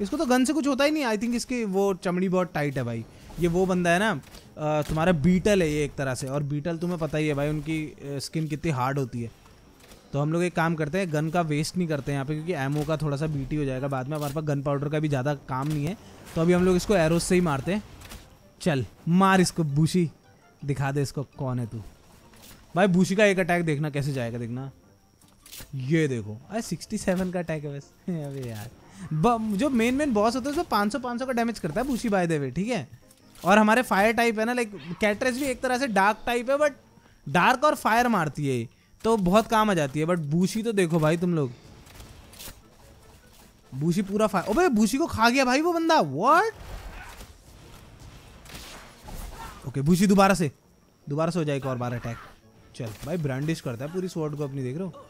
इसको तो गन से कुछ होता ही नहीं आई थिंक इसकी वो चमड़ी बहुत टाइट है भाई ये वो बंदा है ना तुम्हारा बीटल है ये एक तरह से और बीटल तुम्हें पता ही है भाई उनकी स्किन कितनी हार्ड होती है तो हम लोग एक काम करते हैं गन का वेस्ट नहीं करते हैं यहाँ पे क्योंकि एमओ का थोड़ा सा बीटी हो जाएगा बाद में हमारे पास गन पाउडर का भी ज़्यादा काम नहीं है तो अभी हम लोग इसको एरोज से ही मारते हैं चल मार इसको बूशी दिखा दे इसको कौन है तू भाई बूशी का एक अटैक देखना कैसे जाएगा देखना ये देखो अरे सिक्सटी सेवन का अटैक है बस अरे यार जो मेन मेन बॉस होता है उसमें पाँच सौ पाँच सौ का डैमेज करता है बूशी बाय देवे ठीक है और हमारे फायर टाइप है ना लाइक कैटरेस भी एक तरह से डार्क टाइप है बट डार्क और फायर मारती है तो बहुत काम आ जाती है बट भूसी तो देखो भाई तुम लोग भूसी पूरा फायर ओबे भूसी को खा गया भाई वो बंदा व्हाट ओके भूसी दोबारा से दोबारा से हो जाए और बार अटैक चल भाई ब्रांडिश करता है पूरी स्वॉर्ड को अपनी देख रहे हो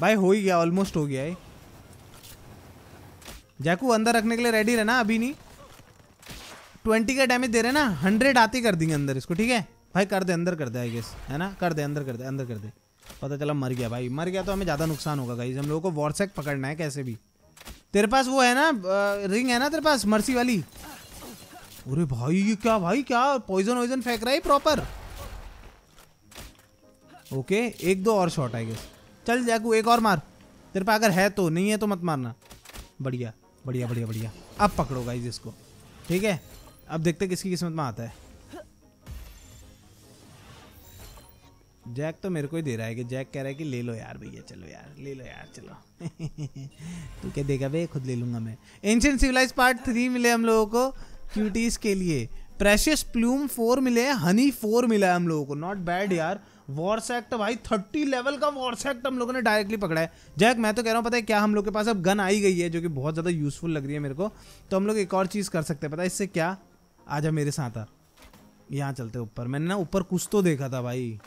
भाई हो ही गया ऑलमोस्ट हो गया है जैकू अंदर रखने के लिए रेडी रहना अभी नहीं ट्वेंटी का डैमेज दे रहे ना हंड्रेड आते कर देंगे अंदर इसको ठीक है भाई कर दे अंदर कर दे आई गेस है ना कर दे अंदर कर दे अंदर कर दे पता चला मर गया भाई मर गया तो हमें ज़्यादा नुकसान होगा गाइज हम लोगों को व्हाट्सएप पकड़ना है कैसे भी तेरे पास वो है ना रिंग है ना तेरे पास मर्सी वाली अरे भाई ये क्या भाई क्या पॉइजन वॉइजन फेंक रहा है प्रॉपर ओके एक दो और शॉट आई गेस चल जाकू एक और मार तेरे पास अगर है तो नहीं है तो मत मारना बढ़िया बढ़िया बढ़िया बढ़िया अब पकड़ो गाइज इसको ठीक है अब देखते हैं किसकी किस्मत में आता है जैक तो मेरे को ही दे रहा है कि जैक कह रहा है कि ले लो यार भैया चलो यार ले लो यार चलो तू क्या देगा भाई खुद ले लूंगा मैं एंशियंट सिविलाइज पार्ट थ्री मिले हम लोगों को क्यूटीज़ के लिए प्रेशियस प्लूम फोर मिले हनी फोर मिला है हम लोगों को नॉट बैड यार वॉर्स एक्ट भाई थर्टी लेवल का वॉर्स एक्ट हम लोगों ने डायरेक्टली पकड़ा है जैक मैं तो कह रहा हूँ पता है क्या हम लोग के पास अब गन आई गई है जो कि बहुत ज़्यादा यूजफुल लग रही है मेरे को तो हम लोग एक और चीज़ कर सकते हैं पता है इससे क्या आ जा मेरे साथ आ यहाँ चलते ऊपर मैंने ना ऊपर कुछ तो देखा था भाई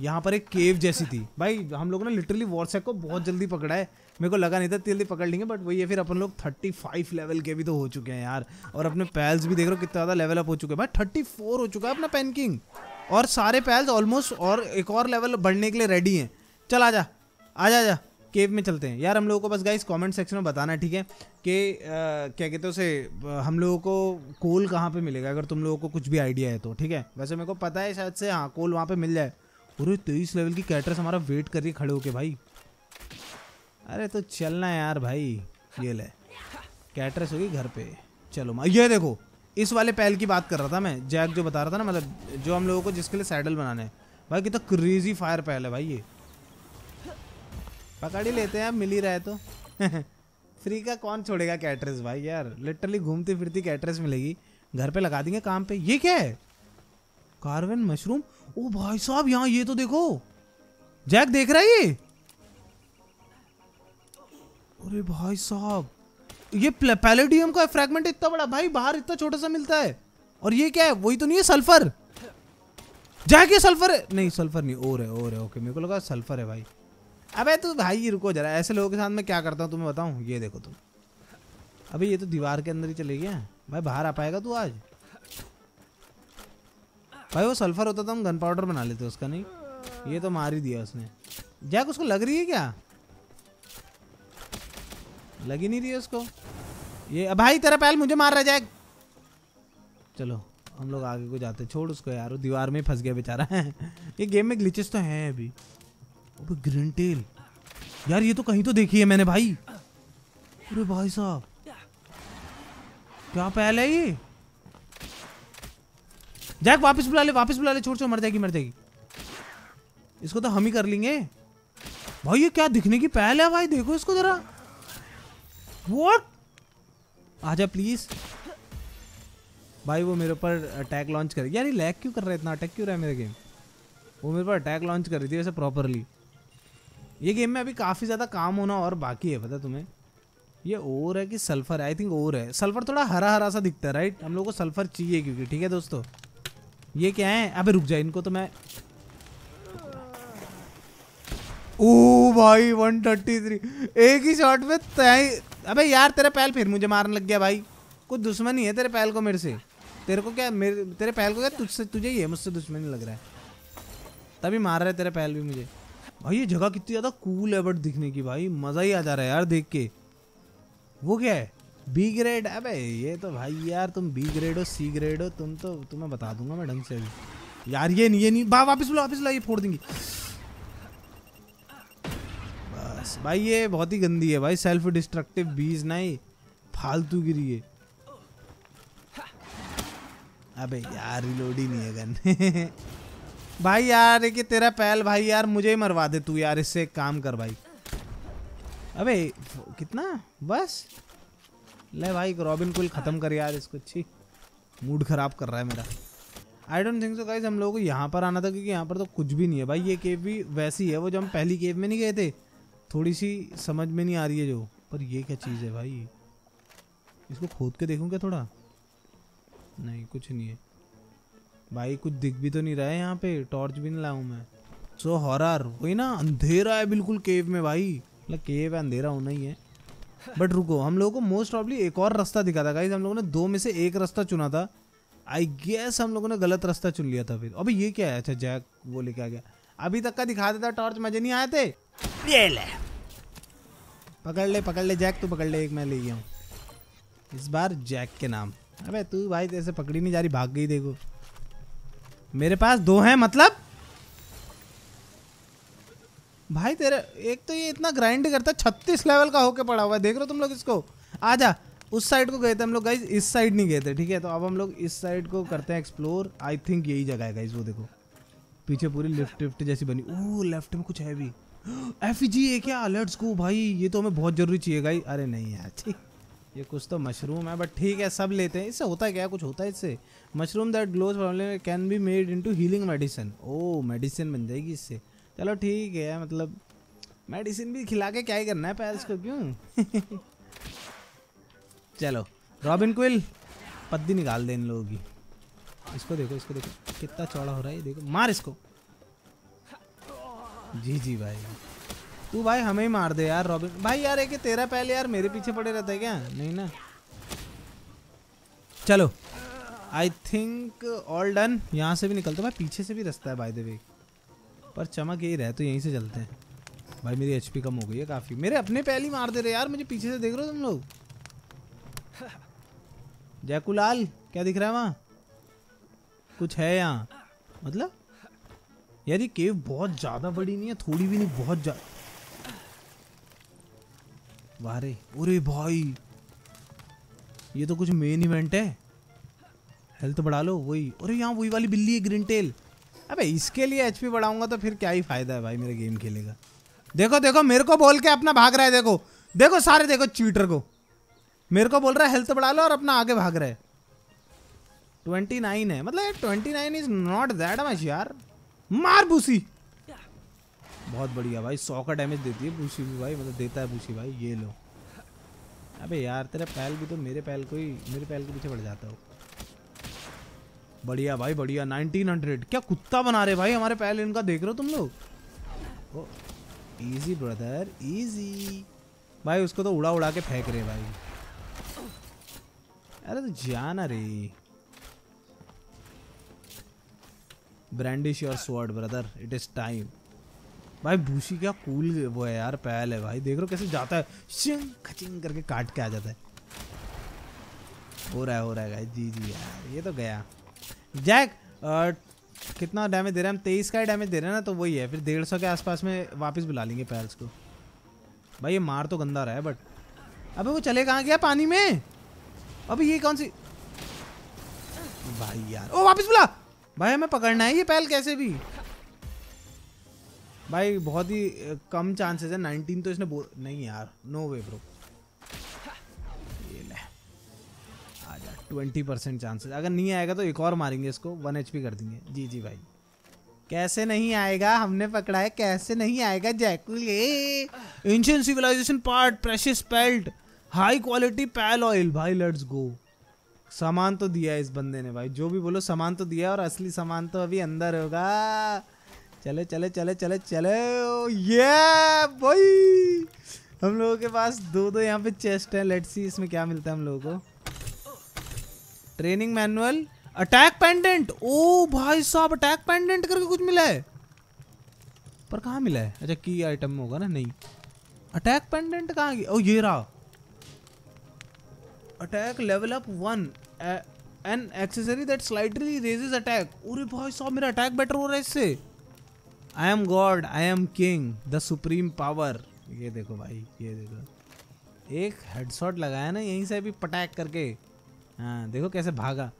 यहाँ पर एक केव जैसी थी भाई हम लोगों ने लिटरली वॉट्सएप को बहुत जल्दी पकड़ा है मेरे को लगा नहीं था इतनी जल्दी पकड़ लेंगे बट वही है फिर अपन लोग थर्टी फाइव लेवल के भी तो हो चुके हैं यार और अपने पैल्स भी देख रहे हो कितना ज़्यादा लेवल अप हो चुके हैं भाई थर्टी फोर हो चुका है अपना पैनकिंग और सारे पैल्स ऑलमोस्ट और एक और लेवल बढ़ने के लिए रेडी हैं चल आ जा आ जा जा केव में चलते हैं यार हम लोगों को बस गाइस कमेंट सेक्शन में बताना ठीक है कि क्या कहते हो उसे हम लोगों को कोल कहाँ पे मिलेगा अगर तुम लोगों को कुछ भी आइडिया है तो ठीक है वैसे मेरे को पता है शायद से हाँ कोल वहाँ पे मिल जाए पूरे तेईस लेवल की कैटर्स हमारा वेट करिए खड़े होके भाई अरे तो चलना यार भाई ये ले कैटरस होगी घर पे चलो ये देखो इस वाले पहल की बात कर रहा था मैं जैक जो बता रहा था ना मतलब जो हम लोगों को जिसके लिए सैडल बनाने हैं भाई कितना तो क्रेजी फायर पहल है भाई ये पकड़ ही लेते हैं आप मिल ही रहे तो फ्री का कौन छोड़ेगा कैटरेस भाई यार लिटरली घूमती फिरती कैटरेस मिलेगी घर पे लगा देंगे काम पे ये क्या है कार्वन मशरूम ओ भाई साहब यहाँ ये तो देखो जैक देख रहा है ये अरे भाई साहब ये पैलेडियम का फ्रेगमेंट इतना बड़ा भाई बाहर इतना छोटा सा मिलता है और ये क्या है वही तो नहीं है सल्फर जाके सल्फर है नहीं सल्फर नहीं और है और है ओके मेरे को लगा सल्फर है भाई अबे तू भाई रुको जरा ऐसे लोगों के साथ मैं क्या करता हूँ तुम्हें बताऊँ ये देखो तुम अभी ये तो दीवार के अंदर ही चले गया भाई बाहर आ पाएगा तू आज भाई वो सल्फर होता तो हम गन पाउडर बना लेते उसका नहीं ये तो मार ही दिया उसने जैक उसको लग रही है क्या लग ही नहीं रही है उसको ये भाई तेरा पहल मुझे मार रहा जैक चलो हम लोग आगे को जाते छोड़ उसको यार वो दीवार में फंस गया बेचारा है ये गेम में ग्लिचेस तो हैं अभी अबे ग्रीन टेल यार ये तो कहीं तो देखी है मैंने भाई अरे भाई साहब क्या पहल है ये जैक वापस बुला ले वापस बुला ले छोड़ छोड़ मर जाएगी मर जाएगी इसको तो हम ही कर लेंगे भाई ये क्या दिखने की पहल है भाई देखो इसको जरा व्हाट आजा प्लीज भाई वो मेरे ऊपर अटैक लॉन्च कर यार ये लैग क्यों कर रहा है इतना अटैक क्यों रहा है मेरा गेम वो मेरे पर अटैक लॉन्च कर रही थी वैसे प्रॉपरली ये गेम में अभी काफ़ी ज़्यादा काम होना और बाकी है पता तुम्हें ये ओर है कि सल्फर आई थिंक ओर है सल्फर थोड़ा हरा हरा सा दिखता है राइट हम लोग को सल्फर चाहिए क्योंकि ठीक है दोस्तों ये क्या है अबे रुक जाए इनको तो मैं ओ भाई 133 एक ही शॉट में तय अबे यार तेरा पहल फिर मुझे मारने लग गया भाई कुछ दुश्मनी है तेरे पैल को मेरे से तेरे को क्या मेरे तेरे पहल को क्या तुझसे तुझे ही है मुझसे दुश्मनी लग रहा है तभी मार रहे तेरे पहल भी मुझे भाई ये जगह कितनी ज़्यादा कूल है बट दिखने की भाई मज़ा ही आ जा रहा है यार देख के वो क्या है बी ग्रेड अबे ये तो भाई यार तुम बी ग्रेड हो सी ग्रेड हो तुम तो तुम्हें बता दूंगा मैं ढंग से यार ये नहीं ये नहीं वापस ला वापस ला ये फोड़ देंगी भाई ये बहुत ही गंदी है भाई सेल्फ डिस्ट्रक्टिव बीज नहीं फालतू गिरी है अबे यार रिलोड ही नहीं है गन भाई यार कि तेरा पहल भाई यार मुझे ही मरवा दे तू यार इससे काम कर भाई अबे कितना बस ले भाई रॉबिन कुल ख़त्म कर यार इसको अच्छी मूड ख़राब कर रहा है मेरा I don't think so guys हम लोगों को यहाँ पर आना था क्योंकि यहाँ पर तो कुछ भी नहीं है भाई ये केव भी वैसी है वो जो हम पहली केव में नहीं गए थे थोड़ी सी समझ में नहीं आ रही है जो पर ये क्या चीज़ है भाई इसको खोद के देखूँ क्या थोड़ा नहीं कुछ नहीं है भाई कुछ दिख भी तो नहीं रहा है यहाँ पे टॉर्च भी नहीं लाऊ मैं सो हॉरर वही ना अंधेरा है बिल्कुल केव में भाई मतलब केव है अंधेरा होना ही है बट रुको हम लोगों को मोस्ट ऑबली एक और रास्ता दिखा था गाइज हम लोगों ने दो में से एक रास्ता चुना था आई गेस हम लोगों ने गलत रास्ता चुन लिया था फिर अभी ये क्या है अच्छा जैक वो लेके आ गया अभी तक का दिखा देता टॉर्च मजे नहीं आए थे ये ले पकड़ ले पकड़ ले जैक तू पकड़ ले एक मैं ले गया हूँ इस बार जैक के नाम अबे तू भाई जैसे पकड़ी नहीं जा रही भाग गई देखो मेरे पास दो हैं मतलब भाई तेरे एक तो ये इतना ग्राइंड करता है छत्तीस लेवल का होके पड़ा हुआ है देख रहे हो तुम लोग इसको आ जा उस साइड को गए थे हम लोग गाइज इस साइड नहीं गए थे ठीक है तो अब हम लोग इस साइड को करते हैं एक्सप्लोर आई थिंक यही जगह है गाइज वो देखो पीछे पूरी लिफ्ट विफ्ट जैसी बनी ओह लेफ्ट में कुछ है भी एफ जी है क्या लेट्स गो भाई ये तो हमें बहुत ज़रूरी चाहिए गाई अरे नहीं यार ठीक ये कुछ तो मशरूम है बट ठीक है सब लेते हैं इससे होता है क्या कुछ होता है इससे mushroom that glows can be made into healing medicine ओ मेडिसिन बन जाएगी इससे चलो ठीक है मतलब मेडिसिन भी खिला के क्या ही करना है पैल्स को क्यों चलो रॉबिन क्विल पत्ती निकाल दे इन लोगों की इसको देखो इसको देखो कितना चौड़ा हो रहा है ये देखो मार इसको जी जी भाई तू भाई हमें ही मार दे यार रॉबिन भाई यार एक तेरा पहले यार मेरे पीछे पड़े रहता है क्या नहीं ना चलो आई थिंक ऑल डन यहाँ से भी निकलते भाई पीछे से भी रास्ता है भाई देवी पर चमक यही रहे तो यहीं से चलते हैं भाई मेरी एच कम हो गई है काफ़ी मेरे अपने पहले ही मार दे रहे यार मुझे पीछे से देख रहे हो तुम लोग जयकुलाल क्या दिख रहा है वहाँ कुछ है यहाँ मतलब यार ये केव बहुत ज़्यादा बड़ी नहीं है थोड़ी भी नहीं बहुत ज़्यादा वारे अरे भाई ये तो कुछ मेन इवेंट है हेल्थ बढ़ा लो वही अरे यहाँ वही वाली बिल्ली है ग्रीन टेल अबे इसके लिए एचपी बढ़ाऊंगा तो फिर क्या ही फायदा है भाई मेरे गेम खेलेगा देखो देखो मेरे को बोल के अपना भाग रहा है देखो देखो सारे देखो चीटर को मेरे को बोल रहा है हेल्थ बढ़ा लो और अपना आगे भाग रहा है ट्वेंटी नाइन है मतलब twenty nine is not that much यार मार भूसी बहुत बढ़िया भाई सौ का डैमेज देती है भूसी भी भाई मतलब देता है भूसी भाई ये लो अबे यार तेरा पैल भी तो मेरे पैल को ही मेरे पैल के पीछे पड़ जाता हो बढ़िया भाई बढ़िया 1900 क्या कुत्ता बना रहे भाई हमारे पैल इनका देख रहे हो तुम लोग इजी ब्रदर इजी भाई उसको तो उड़ा उड़ा के फेंक रहे भाई अरे तो जाना रे brandish your sword brother it is time भाई भूसी क्या कूल वो है यार पहल है भाई देख रहे हो कैसे जाता है खचिंग करके काट के आ जाता है हो रहा है हो रहा है जी जी यार ये तो गया जैक आ, कितना डैमेज दे रहे हैं हम तेईस का ही डैमेज दे रहे हैं ना तो वही है फिर डेढ़ सौ के आसपास में वापस बुला लेंगे पैल्स को भाई ये मार तो गंदा रहा है बट अबे वो चले कहाँ गया पानी में अबे ये कौन सी भाई यार ओ वापस बुला भाई हमें पकड़ना है ये पहल कैसे भी भाई बहुत ही कम चांसेस है नाइनटीन तो इसने बोल नहीं यार नो वे ब्रो ये ले आजा ट्वेंटी परसेंट चांसेस अगर नहीं आएगा तो एक और मारेंगे इसको वन एच कर देंगे जी जी भाई कैसे नहीं आएगा हमने पकड़ा है कैसे नहीं आएगा जैकुल ancient civilization part precious pelt high quality pal oil भाई लेट्स गो सामान तो दिया इस बंदे ने भाई जो भी बोलो सामान तो दिया और असली सामान तो अभी अंदर होगा चले चले चले चले चले ये भाई हम लोगों के पास दो दो यहाँ पे चेस्ट है लेट्स सी इसमें क्या मिलता है हम लोगों को ट्रेनिंग मैनुअल अटैक पेंडेंट ओ भाई साहब अटैक पेंडेंट करके कुछ मिला है पर कहाँ मिला है अच्छा की आइटम में होगा ना नहीं अटैक पेंडेंट कहाँ ओ oh, ये रहा attack level up one an accessory that slightly raises attack अरे भाई साहब मेरा अटैक बेटर हो रहा है इससे I am god I am king the supreme power ये देखो भाई ये देखो एक हेडशॉट लगाया ना यहीं से भी पटैक करके हाँ देखो कैसे भागा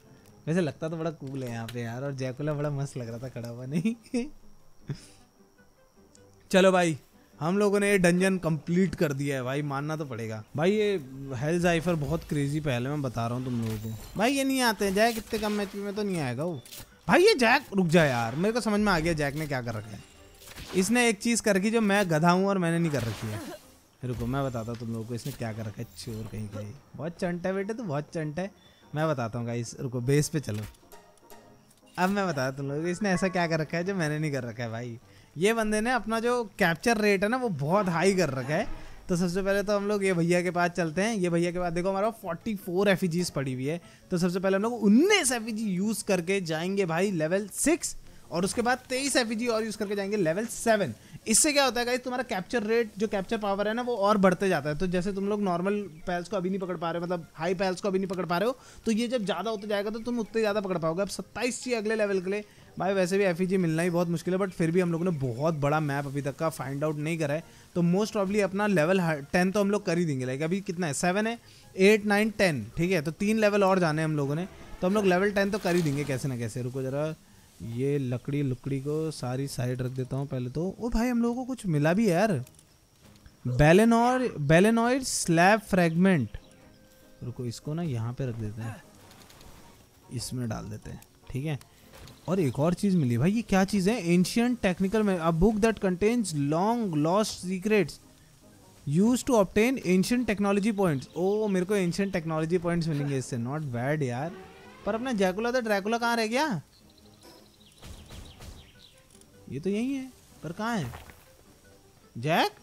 वैसे लगता तो बड़ा कूल है यहाँ पे यार और जैकुला बड़ा मस्त लग रहा था खड़ा हुआ नहीं चलो भाई हम लोगों ने ये डंजन कंप्लीट कर दिया है भाई मानना तो पड़ेगा भाई ये हेल जाइफर बहुत क्रेजी पहले मैं बता रहा हूँ तुम लोगों को भाई ये नहीं आते हैं जैक इतने कम मैच में तो नहीं आएगा वो भाई ये जैक रुक जाए यार मेरे को समझ में आ गया जैक ने क्या कर रखा है इसने एक चीज़ कर रखी जो मैं गधा हूँ और मैंने नहीं कर रखी है रुको मैं बताता हूँ तुम लोगों को इसने क्या कर रखा है और कहीं कहीं बहुत चंट है बेटे तो बहुत चंट है मैं बताता हूँ भाई रुको बेस पे चलो अब मैं बताता तुम लोगों को इसने ऐसा क्या कर रखा है जो मैंने नहीं कर रखा है भाई ये बंदे ने अपना जो कैप्चर रेट है ना वो बहुत हाई कर रखा है तो सबसे पहले तो हम लोग ये भैया के पास चलते हैं ये भैया के पास देखो हमारा 44 फोर पड़ी हुई है तो सबसे पहले हम लोग उन्नीस एफ यूज़ करके जाएंगे भाई लेवल सिक्स और उसके बाद तेईस एफ और यूज़ करके जाएंगे लेवल सेवन इससे क्या होता है गाइज तुम्हारा कैप्चर रेट जो कैप्चर पावर है ना वो और बढ़ते जाता है तो जैसे तुम लोग नॉर्मल पैल्स को अभी नहीं पकड़ पा रहे हो मतलब हाई पैल्स को अभी नहीं पकड़ पा रहे हो तो ये जब ज़्यादा होते जाएगा तो तुम उतने ज़्यादा पकड़ पाओगे अब सत्ताईस चाहिए अगले लेवल के लिए भाई वैसे भी एफ e मिलना ही बहुत मुश्किल है बट फिर भी हम लोगों ने बहुत बड़ा मैप अभी तक का फाइंड आउट नहीं करा है तो मोस्ट ऑफली अपना लेवल टेन तो हम लोग कर ही देंगे लाइक अभी कितना है सेवन है एट नाइन टेन ठीक है तो तीन लेवल और जाने हम लोगों ने तो हम लोग लेवल टेन तो कर ही देंगे कैसे ना कैसे रुको ज़रा ये लकड़ी लुकड़ी को सारी साइड रख देता हूँ पहले तो ओ भाई हम लोगों को कुछ मिला भी यार बेलेनॉर बेलेनॉइड स्लैब फ्रेगमेंट रुको इसको ना यहाँ पे रख देते हैं इसमें डाल देते हैं ठीक है और एक और चीज़ मिली भाई ये क्या चीज़ है एंशियंट टेक्निकल में a book that contains long lost secrets use to obtain ancient technology points ओ मेरे को एंशियंट टेक्नोलॉजी पॉइंट्स मिलेंगे इससे नॉट बैड यार पर अपना जैकुला था ड्रैकुला कहाँ रह गया ये तो यही है पर कहाँ है जैक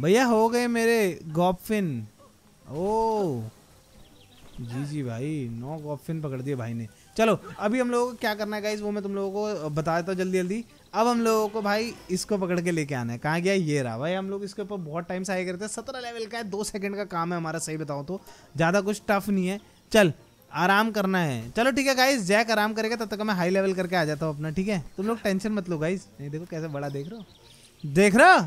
भैया हो गए मेरे गॉपफिन ओ जी जी भाई नौ गॉपफिन पकड़ दिए भाई ने चलो अभी हम लोगों को क्या करना है गाइज वो मैं तुम लोगों को बता देता हूँ जल्दी जल्दी अब हम लोगों को भाई इसको पकड़ के लेके आना है कहाँ गया ये रहा भाई हम लोग इसके ऊपर बहुत टाइम से आए करते हैं सत्रह लेवल का है दो सेकंड का काम है हमारा सही बताओ तो ज़्यादा कुछ टफ नहीं है चल आराम करना है चलो ठीक है गाइज जैक आराम करेगा तब तक मैं हाई लेवल करके आ जाता हूँ अपना ठीक है तुम लोग टेंशन मत लो गाइज नहीं देखो कैसे बड़ा देख रहे हो देख रहा हो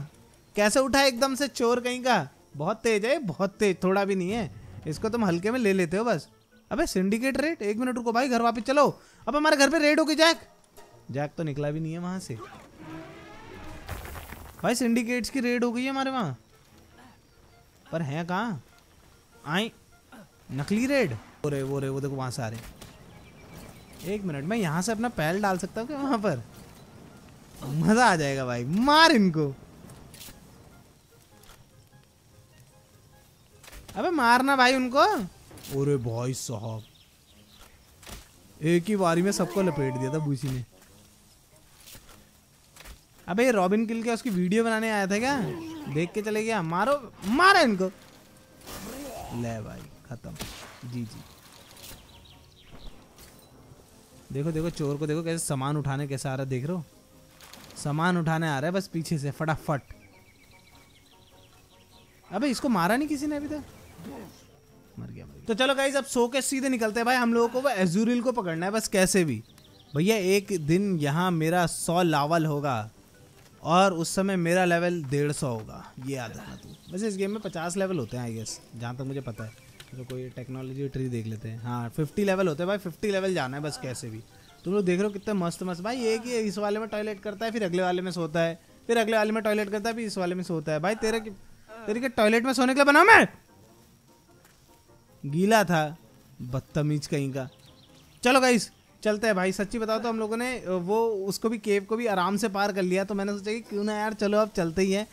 कैसे उठा एकदम से चोर कहीं का बहुत तेज है बहुत तेज थोड़ा भी नहीं है इसको तुम हल्के में ले लेते हो बस अबे सिंडिकेट रेड एक मिनट रुको भाई घर वापस चलो अब हमारे घर पे रेड होगी जैक जैक तो निकला भी नहीं है वहां से भाई सिंडिकेट्स की रेड हो गई है हमारे वहां पर है कहा आई नकली रेड वो रे वो रे वो देखो वहां से आ रहे एक मिनट मैं यहां से अपना पैल डाल सकता हूँ क्या वहां पर मज़ा आ जाएगा भाई मार इनको अबे मारना भाई उनको अरे भाई साहब एक ही बारी में सबको लपेट दिया था बूसी ने अबे रॉबिन किल के उसकी वीडियो बनाने आया था क्या देख के चले गया मारो मारा इनको ले भाई खत्म जी जी देखो देखो चोर को देखो कैसे सामान उठाने कैसे आ रहा है देख रहे हो सामान उठाने आ रहा है बस पीछे से फटाफट अबे इसको मारा नहीं किसी ने अभी तक मर गया मर गया तो चलो गाइज अब सो के सीधे निकलते हैं भाई हम लोगों को एजूरिल को पकड़ना है बस कैसे भी भैया एक दिन यहाँ मेरा सौ लावल होगा और उस समय मेरा लेवल डेढ़ सौ होगा ये याद रखना तू वैसे इस गेम में पचास लेवल होते हैं आई गेस जहाँ तक मुझे पता है तो कोई टेक्नोलॉजी ट्री देख लेते हैं हाँ फिफ्टी लेवल होते हैं भाई फिफ्टी लेवल जाना है बस कैसे भी तुम लोग देख रहे हो कितना मस्त मस्त भाई एक ही इस वाले में टॉयलेट करता है फिर अगले वाले में सोता है फिर अगले वाले में टॉयलेट करता है फिर इस वाले में सोता है भाई तेरे तेरे के टॉयलेट में सोने के लिए बना मैं गीला था बदतमीज कहीं का चलो गाइस चलते हैं भाई सच्ची बताओ तो हम लोगों ने वो उसको भी केव को भी आराम से पार कर लिया तो मैंने सोचा कि क्यों ना यार चलो अब चलते ही हैं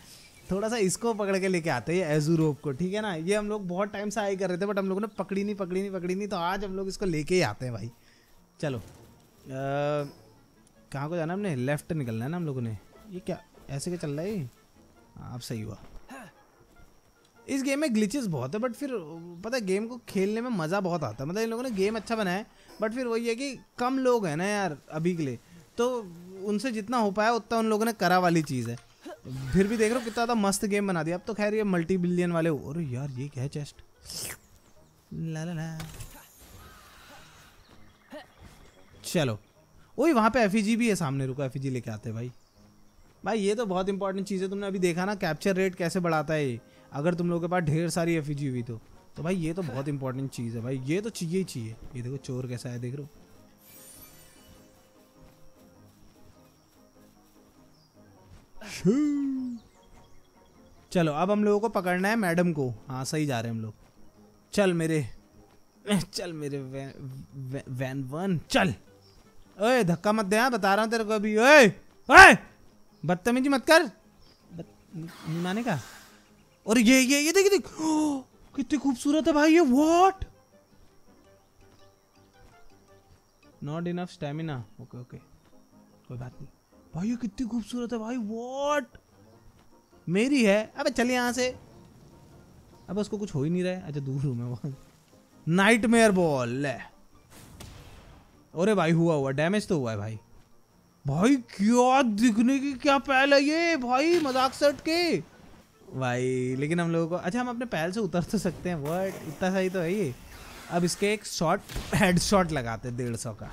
थोड़ा सा इसको पकड़ के लेके आते हैं एजू रोप को ठीक है ना ये हम लोग बहुत टाइम से आई कर रहे थे बट हम लोगों ने पकड़ी नहीं पकड़ी नहीं पकड़ी नहीं तो आज हम लोग इसको लेके ही आते हैं भाई चलो कहाँ को जाना हमने लेफ्ट निकलना है ना हम लोगों ने ये क्या ऐसे क्या चल रहा है आप हाँ, सही हुआ इस गेम में ग्लिचेस बहुत है बट फिर पता है गेम को खेलने में मज़ा बहुत आता है मतलब इन लोगों ने गेम अच्छा बनाया है बट फिर वही है कि कम लोग हैं ना यार अभी के लिए तो उनसे जितना हो पाया उतना उन लोगों ने करा वाली चीज़ है फिर भी देख रहे हो कितना ज़्यादा मस्त गेम बना दिया अब तो खैर ये मल्टी बिलियन वाले और यार ये क्या है चेस्ट ला ला ला चलो वही वहाँ पे एफ e भी है सामने रुको एफ e लेके आते भाई भाई ये तो बहुत इंपॉर्टेंट चीज़ है तुमने अभी देखा ना कैप्चर रेट कैसे बढ़ाता है ये अगर तुम लोगों के पास ढेर सारी एफ हुई तो तो भाई ये तो बहुत इंपॉर्टेंट चीज़ है भाई ये तो चाहिए ही चाहिए ये देखो चोर कैसा है देख रहे हो चलो अब हम लोगों को पकड़ना है मैडम को हाँ सही जा रहे हैं हम लोग चल मेरे चल मेरे वैन वे, वे, वन चल ओए धक्का मत दे हाँ बता रहा हूँ तेरे को अभी ओए ओए बदतमीजी मत कर बत, माने का और ये ये ये देखिए देख कितनी खूबसूरत है भाई ये what not enough stamina okay okay कोई बात नहीं भाई ये कितनी खूबसूरत है भाई वॉट मेरी है अबे चले यहां से अब उसको कुछ हो ही नहीं रहा है अच्छा दूर हूं मैं वहां नाइट बॉल ले अरे भाई हुआ हुआ डैमेज तो हुआ है भाई भाई क्या दिखने की क्या पहल है ये भाई मजाक सट के भाई लेकिन हम लोगों को अच्छा हम अपने पैर से उतर तो सकते हैं वर्ड इतना सही तो है ये अब इसके एक शॉट हेड शॉट लगाते डेढ़ सौ का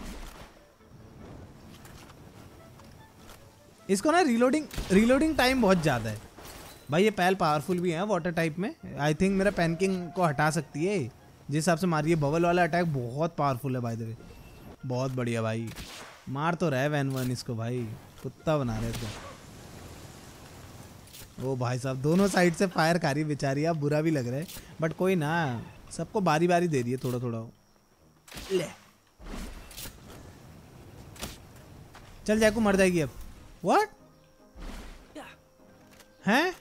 इसको ना रीलोडिंग रीलोडिंग टाइम बहुत ज़्यादा है भाई ये पैल पावरफुल भी है वाटर टाइप में आई थिंक मेरा पैनकिंग को हटा सकती है जिस हिसाब से मारिए बबल वाला अटैक बहुत पावरफुल है भाई देवे बहुत बढ़िया भाई मार तो रहे वैन वन इसको भाई कुत्ता बना रहे तो। ओ भाई साहब दोनों साइड से फायर खा रही बेचारी आप बुरा भी लग रहा है बट कोई ना सबको बारी बारी दे रही है थोड़ा थोड़ा ले चल जैकू मर जाएगी अब व्हाट हैं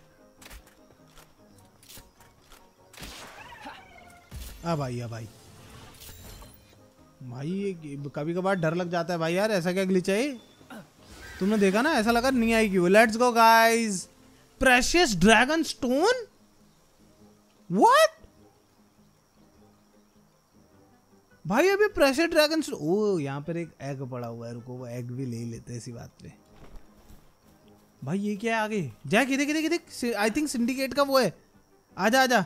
आ भाई आ भाई भाई ये कभी कभार डर लग जाता है भाई यार ऐसा क्या ग्लिच है तुमने देखा ना ऐसा लगा नहीं आई क्यों let's go guys precious dragon stone? What? भाई अभी प्रेशर ड्रैगन ओ यहाँ पर एक एग पड़ा हुआ है रुको वो एग भी ले लेते हैं इसी बात पे भाई ये क्या है आगे जैक ये देख देख देख आई थिंक सिंडिकेट का वो है आजा आजा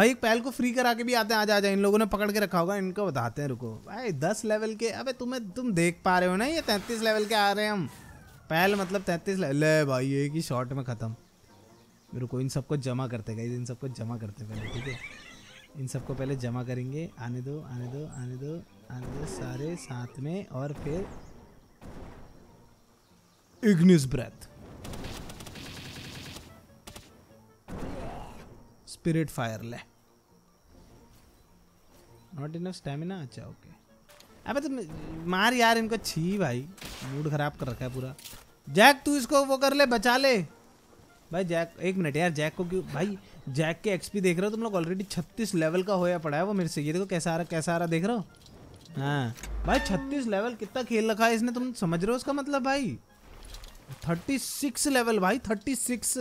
भाई एक पहल को फ्री करा के भी आते हैं आजा आजा इन लोगों ने पकड़ के रखा होगा इनको बताते हैं रुको भाई दस लेवल के अबे तुम्हें तुम देख पा रहे हो ना ये तैंतीस लेवल के आ रहे हैं हम पहल मतलब तैंतीस ले, भाई ये की शॉर्ट में ख़त्म रुको इन सबको जमा करते गए इन सबको जमा करते पहले ठीक है इन सबको पहले जमा करेंगे आने दो आने दो आने दो आने दो सारे साथ में और फिर इग्निस ब्रेथ स्पिरिट फायर ले नॉट इनफ स्टेमिना अच्छा ओके अबे तो मार यार इनको छी भाई मूड खराब कर रखा है पूरा जैक तू इसको वो कर ले बचा ले भाई जैक एक मिनट यार जैक को क्यों भाई जैक के एक्सपी देख रहे हो तुम लोग ऑलरेडी छत्तीस लेवल का होया पड़ा है वो मेरे से ये देखो कैसा आ रहा कैसा आ रहा देख रहे हो हाँ भाई छत्तीस लेवल कितना खेल रखा है इसने तुम समझ रहे हो उसका मतलब भाई थर्टी सिक्स लेवल भाई थर्टी सिक्स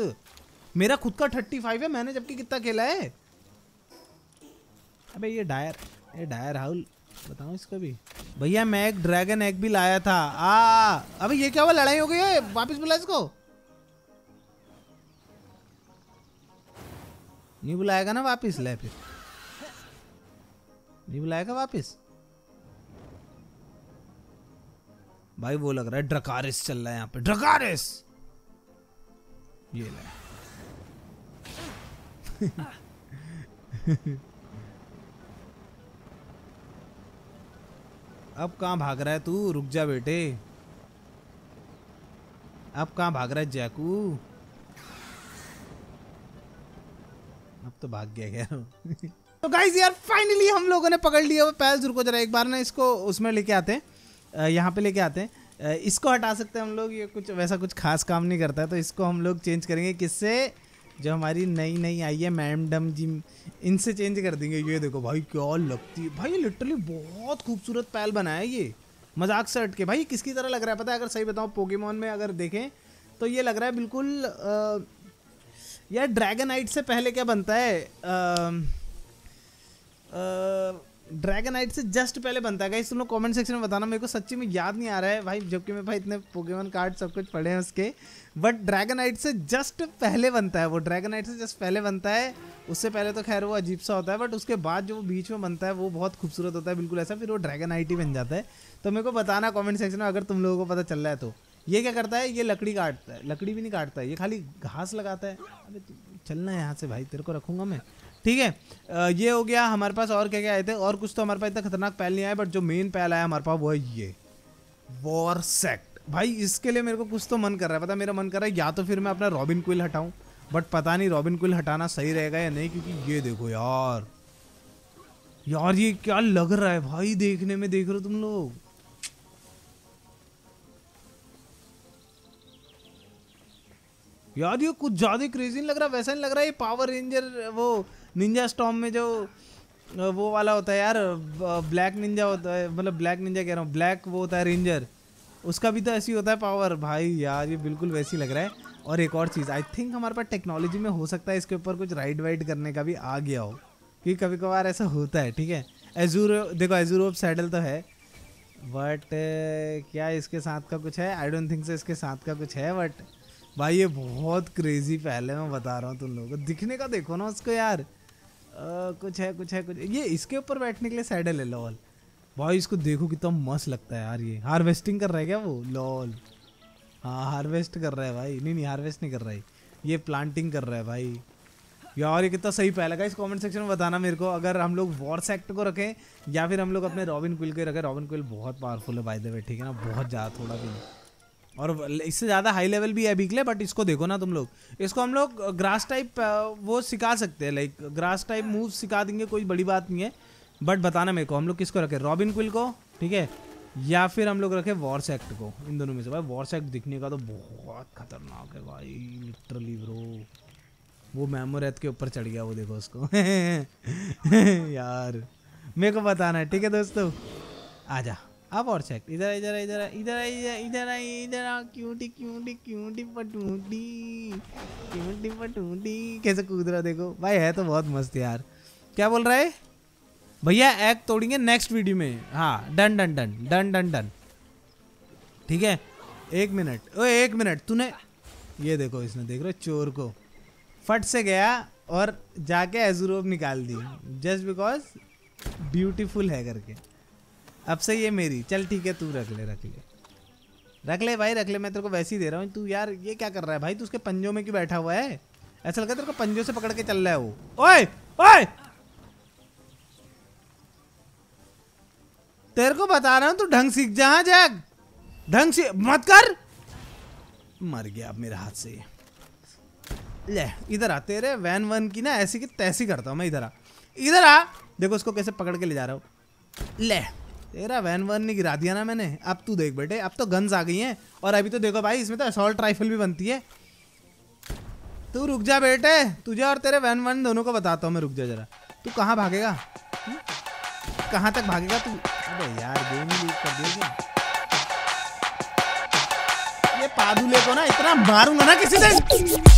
मेरा खुद का थर्टी फाइव है मैंने जबकि कितना खेला है अबे ये डायर ये डायर राहुल बताओ इसका भी भैया मैं एक ड्रैगन एग भी लाया था आ अबे ये क्या हुआ लड़ाई हो गई है वापस बुला इसको नहीं बुलाएगा ना वापस ले फिर नहीं बुलाएगा वापस भाई वो लग रहा है ड्रकारिस चल रहा है यहाँ पे ड्रकारिस ये ले अब कहाँ भाग रहा है तू रुक जा बेटे अब कहाँ भाग रहा है जैकू तो भाग गया कह तो गाइज यार फाइनली हम लोगों ने पकड़ लिया वो जरूर को जरा एक बार ना इसको उसमें लेके आते हैं यहाँ पे लेके आते हैं इसको हटा सकते हैं हम लोग ये कुछ वैसा कुछ खास काम नहीं करता है तो इसको हम लोग चेंज करेंगे किससे जो हमारी नई नई आई है मैमडम जी इनसे चेंज कर देंगे ये देखो भाई क्या लगती है भाई लिटरली बहुत खूबसूरत पैल बनाया ये मजाक से हट के भाई किसकी तरह लग रहा है पता है अगर सही बताऊँ पोकेमोन में अगर देखें तो ये लग रहा है बिल्कुल आ, यार ड्रैगनाइट से पहले क्या बनता है ड्रैगनाइट से जस्ट पहले बनता है तुम लोग कमेंट सेक्शन में बताना मेरे को सच्ची में याद नहीं आ रहा है भाई जबकि मैं भाई इतने पोकेमन कार्ड सब कुछ पढ़े हैं उसके बट ड्रैगनाइट से जस्ट पहले बनता है वो ड्रैगनाइट से जस्ट पहले बनता है उससे पहले तो खैर वो अजीब सा होता है बट उसके बाद जो बीच में बनता है वो बहुत खूबसूरत होता है बिल्कुल ऐसा फिर वो आइट ही बन जाता है तो मेरे को बताना कॉमेंट सेक्शन में अगर तुम लोगों को पता चल रहा है तो ये क्या करता है ये लकड़ी काटता है लकड़ी भी नहीं काटता है ये खाली घास लगाता है अबे चलना है यहाँ से भाई तेरे को रखूँगा मैं ठीक है ये हो गया हमारे पास और क्या क्या आए थे और कुछ तो हमारे पास इतना खतरनाक पैल नहीं आया बट जो मेन पहल आया हमारे पास वो है ये वॉर सेक्ट भाई इसके लिए मेरे को कुछ तो मन कर रहा है पता मेरा मन कर रहा है या तो फिर मैं अपना रॉबिन क्विल हटाऊँ बट पता नहीं रॉबिन क्विल हटाना सही रहेगा या नहीं क्योंकि ये देखो यार यार ये क्या लग रहा है भाई देखने में देख रहे हो तुम लोग यार ये कुछ ज्यादा क्रेजी लग रहा वैसा नहीं लग रहा ये पावर रेंजर वो निंजा स्टॉम में जो वो वाला होता है यार ब्लैक निंजा होता है मतलब ब्लैक निंजा कह रहा हूँ ब्लैक वो होता है रेंजर उसका भी तो ऐसी होता है पावर भाई यार ये बिल्कुल वैसी लग रहा है और एक और चीज़ आई थिंक हमारे पास टेक्नोलॉजी में हो सकता है इसके ऊपर कुछ राइड वाइड करने का भी आ गया हो क्योंकि कभी कभार ऐसा होता है ठीक है एजूर देखो एजूरोप सैडल तो है बट क्या इसके साथ का कुछ है आई डोंट थिंक से इसके साथ का कुछ है बट भाई ये बहुत क्रेजी पहले मैं बता रहा हूँ तुम लोगों को दिखने का देखो ना उसको यार आ, कुछ है कुछ है कुछ है। ये इसके ऊपर बैठने के लिए साइड है लॉल भाई इसको देखो कितना तो मस्त लगता है यार ये हार्वेस्टिंग कर रहा है क्या वो लॉल हाँ हार्वेस्ट कर रहा है भाई नहीं नहीं हार्वेस्ट नहीं कर रहा है ये प्लांटिंग कर रहा है भाई यार ये कितना सही पहला का इस कमेंट सेक्शन में बताना मेरे को अगर हम लोग वॉर्स एक्ट को रखें या फिर हम लोग अपने रॉबिन क्विल को रखें रॉबिन क्विल बहुत पावरफुल है बाय द वे ठीक है ना बहुत ज़्यादा थोड़ा भी और इससे ज़्यादा हाई लेवल भी है बिकले बट इसको देखो ना तुम लोग इसको हम लोग ग्रास uh, टाइप uh, वो सिखा सकते हैं लाइक ग्रास टाइप मूव सिखा देंगे कोई बड़ी बात नहीं है बट बताना मेरे को हम लोग किसको रखें रॉबिन क्विल को ठीक है या फिर हम लोग रखें वॉर्स एक्ट को इन दोनों में से भाई वॉर्स एक्ट दिखने का तो बहुत खतरनाक है भाई लिटरली ब्रो वो मेमोरेथ के ऊपर चढ़ गया वो देखो उसको यार मेरे को बताना है ठीक है दोस्तों आजा अब और चेक इधर इधर इधर इधर इधर इधर इधर cutie cutie cutie patootie cutie patootie कैसे कूद रहा देखो भाई है तो बहुत मस्त यार क्या बोल रहा है भैया एग तोड़ेंगे नेक्स्ट वीडियो में हाँ done done done done done done ठीक है एक मिनट ओ एक मिनट तूने ये देखो इसने देख रहे चोर को फट से गया और जाके एजुरोब निकाल दी जस्ट बिकॉज ब्यूटीफुल है करके अब सही है मेरी चल ठीक है तू रख ले रख ले रख ले भाई रख ले मैं तेरे को वैसे ही दे रहा हूँ तू यार ये क्या कर रहा है भाई तू उसके पंजों में क्यों बैठा हुआ है ऐसा लगा तेरे को पंजों से पकड़ के चल रहा है वो ओए ओए तेरे को बता रहा हूँ तू ढंग सीख जहाँ जग ढंग से मत कर मर गया अब मेरे हाथ से ले इधर आ तेरे वैन वन की ना ऐसी की तैसी करता हूँ मैं इधर आ इधर आ देखो उसको कैसे पकड़ के ले जा रहा हूँ ले तेरा वैन वन नहीं गिरा दिया ना मैंने अब तू देख बेटे अब तो गन्स आ गई हैं और अभी तो देखो भाई इसमें तो असॉल्ट राइफल भी बनती है तू रुक जा बेटे तुझे और तेरे वैन वन दोनों को बताता हूँ मैं रुक जा जरा तू कहाँ भागेगा हम्म? कहाँ तक भागेगा तू अरे यार गेम ही कर दिया ये पादुले को ना इतना मारूंगा ना किसी से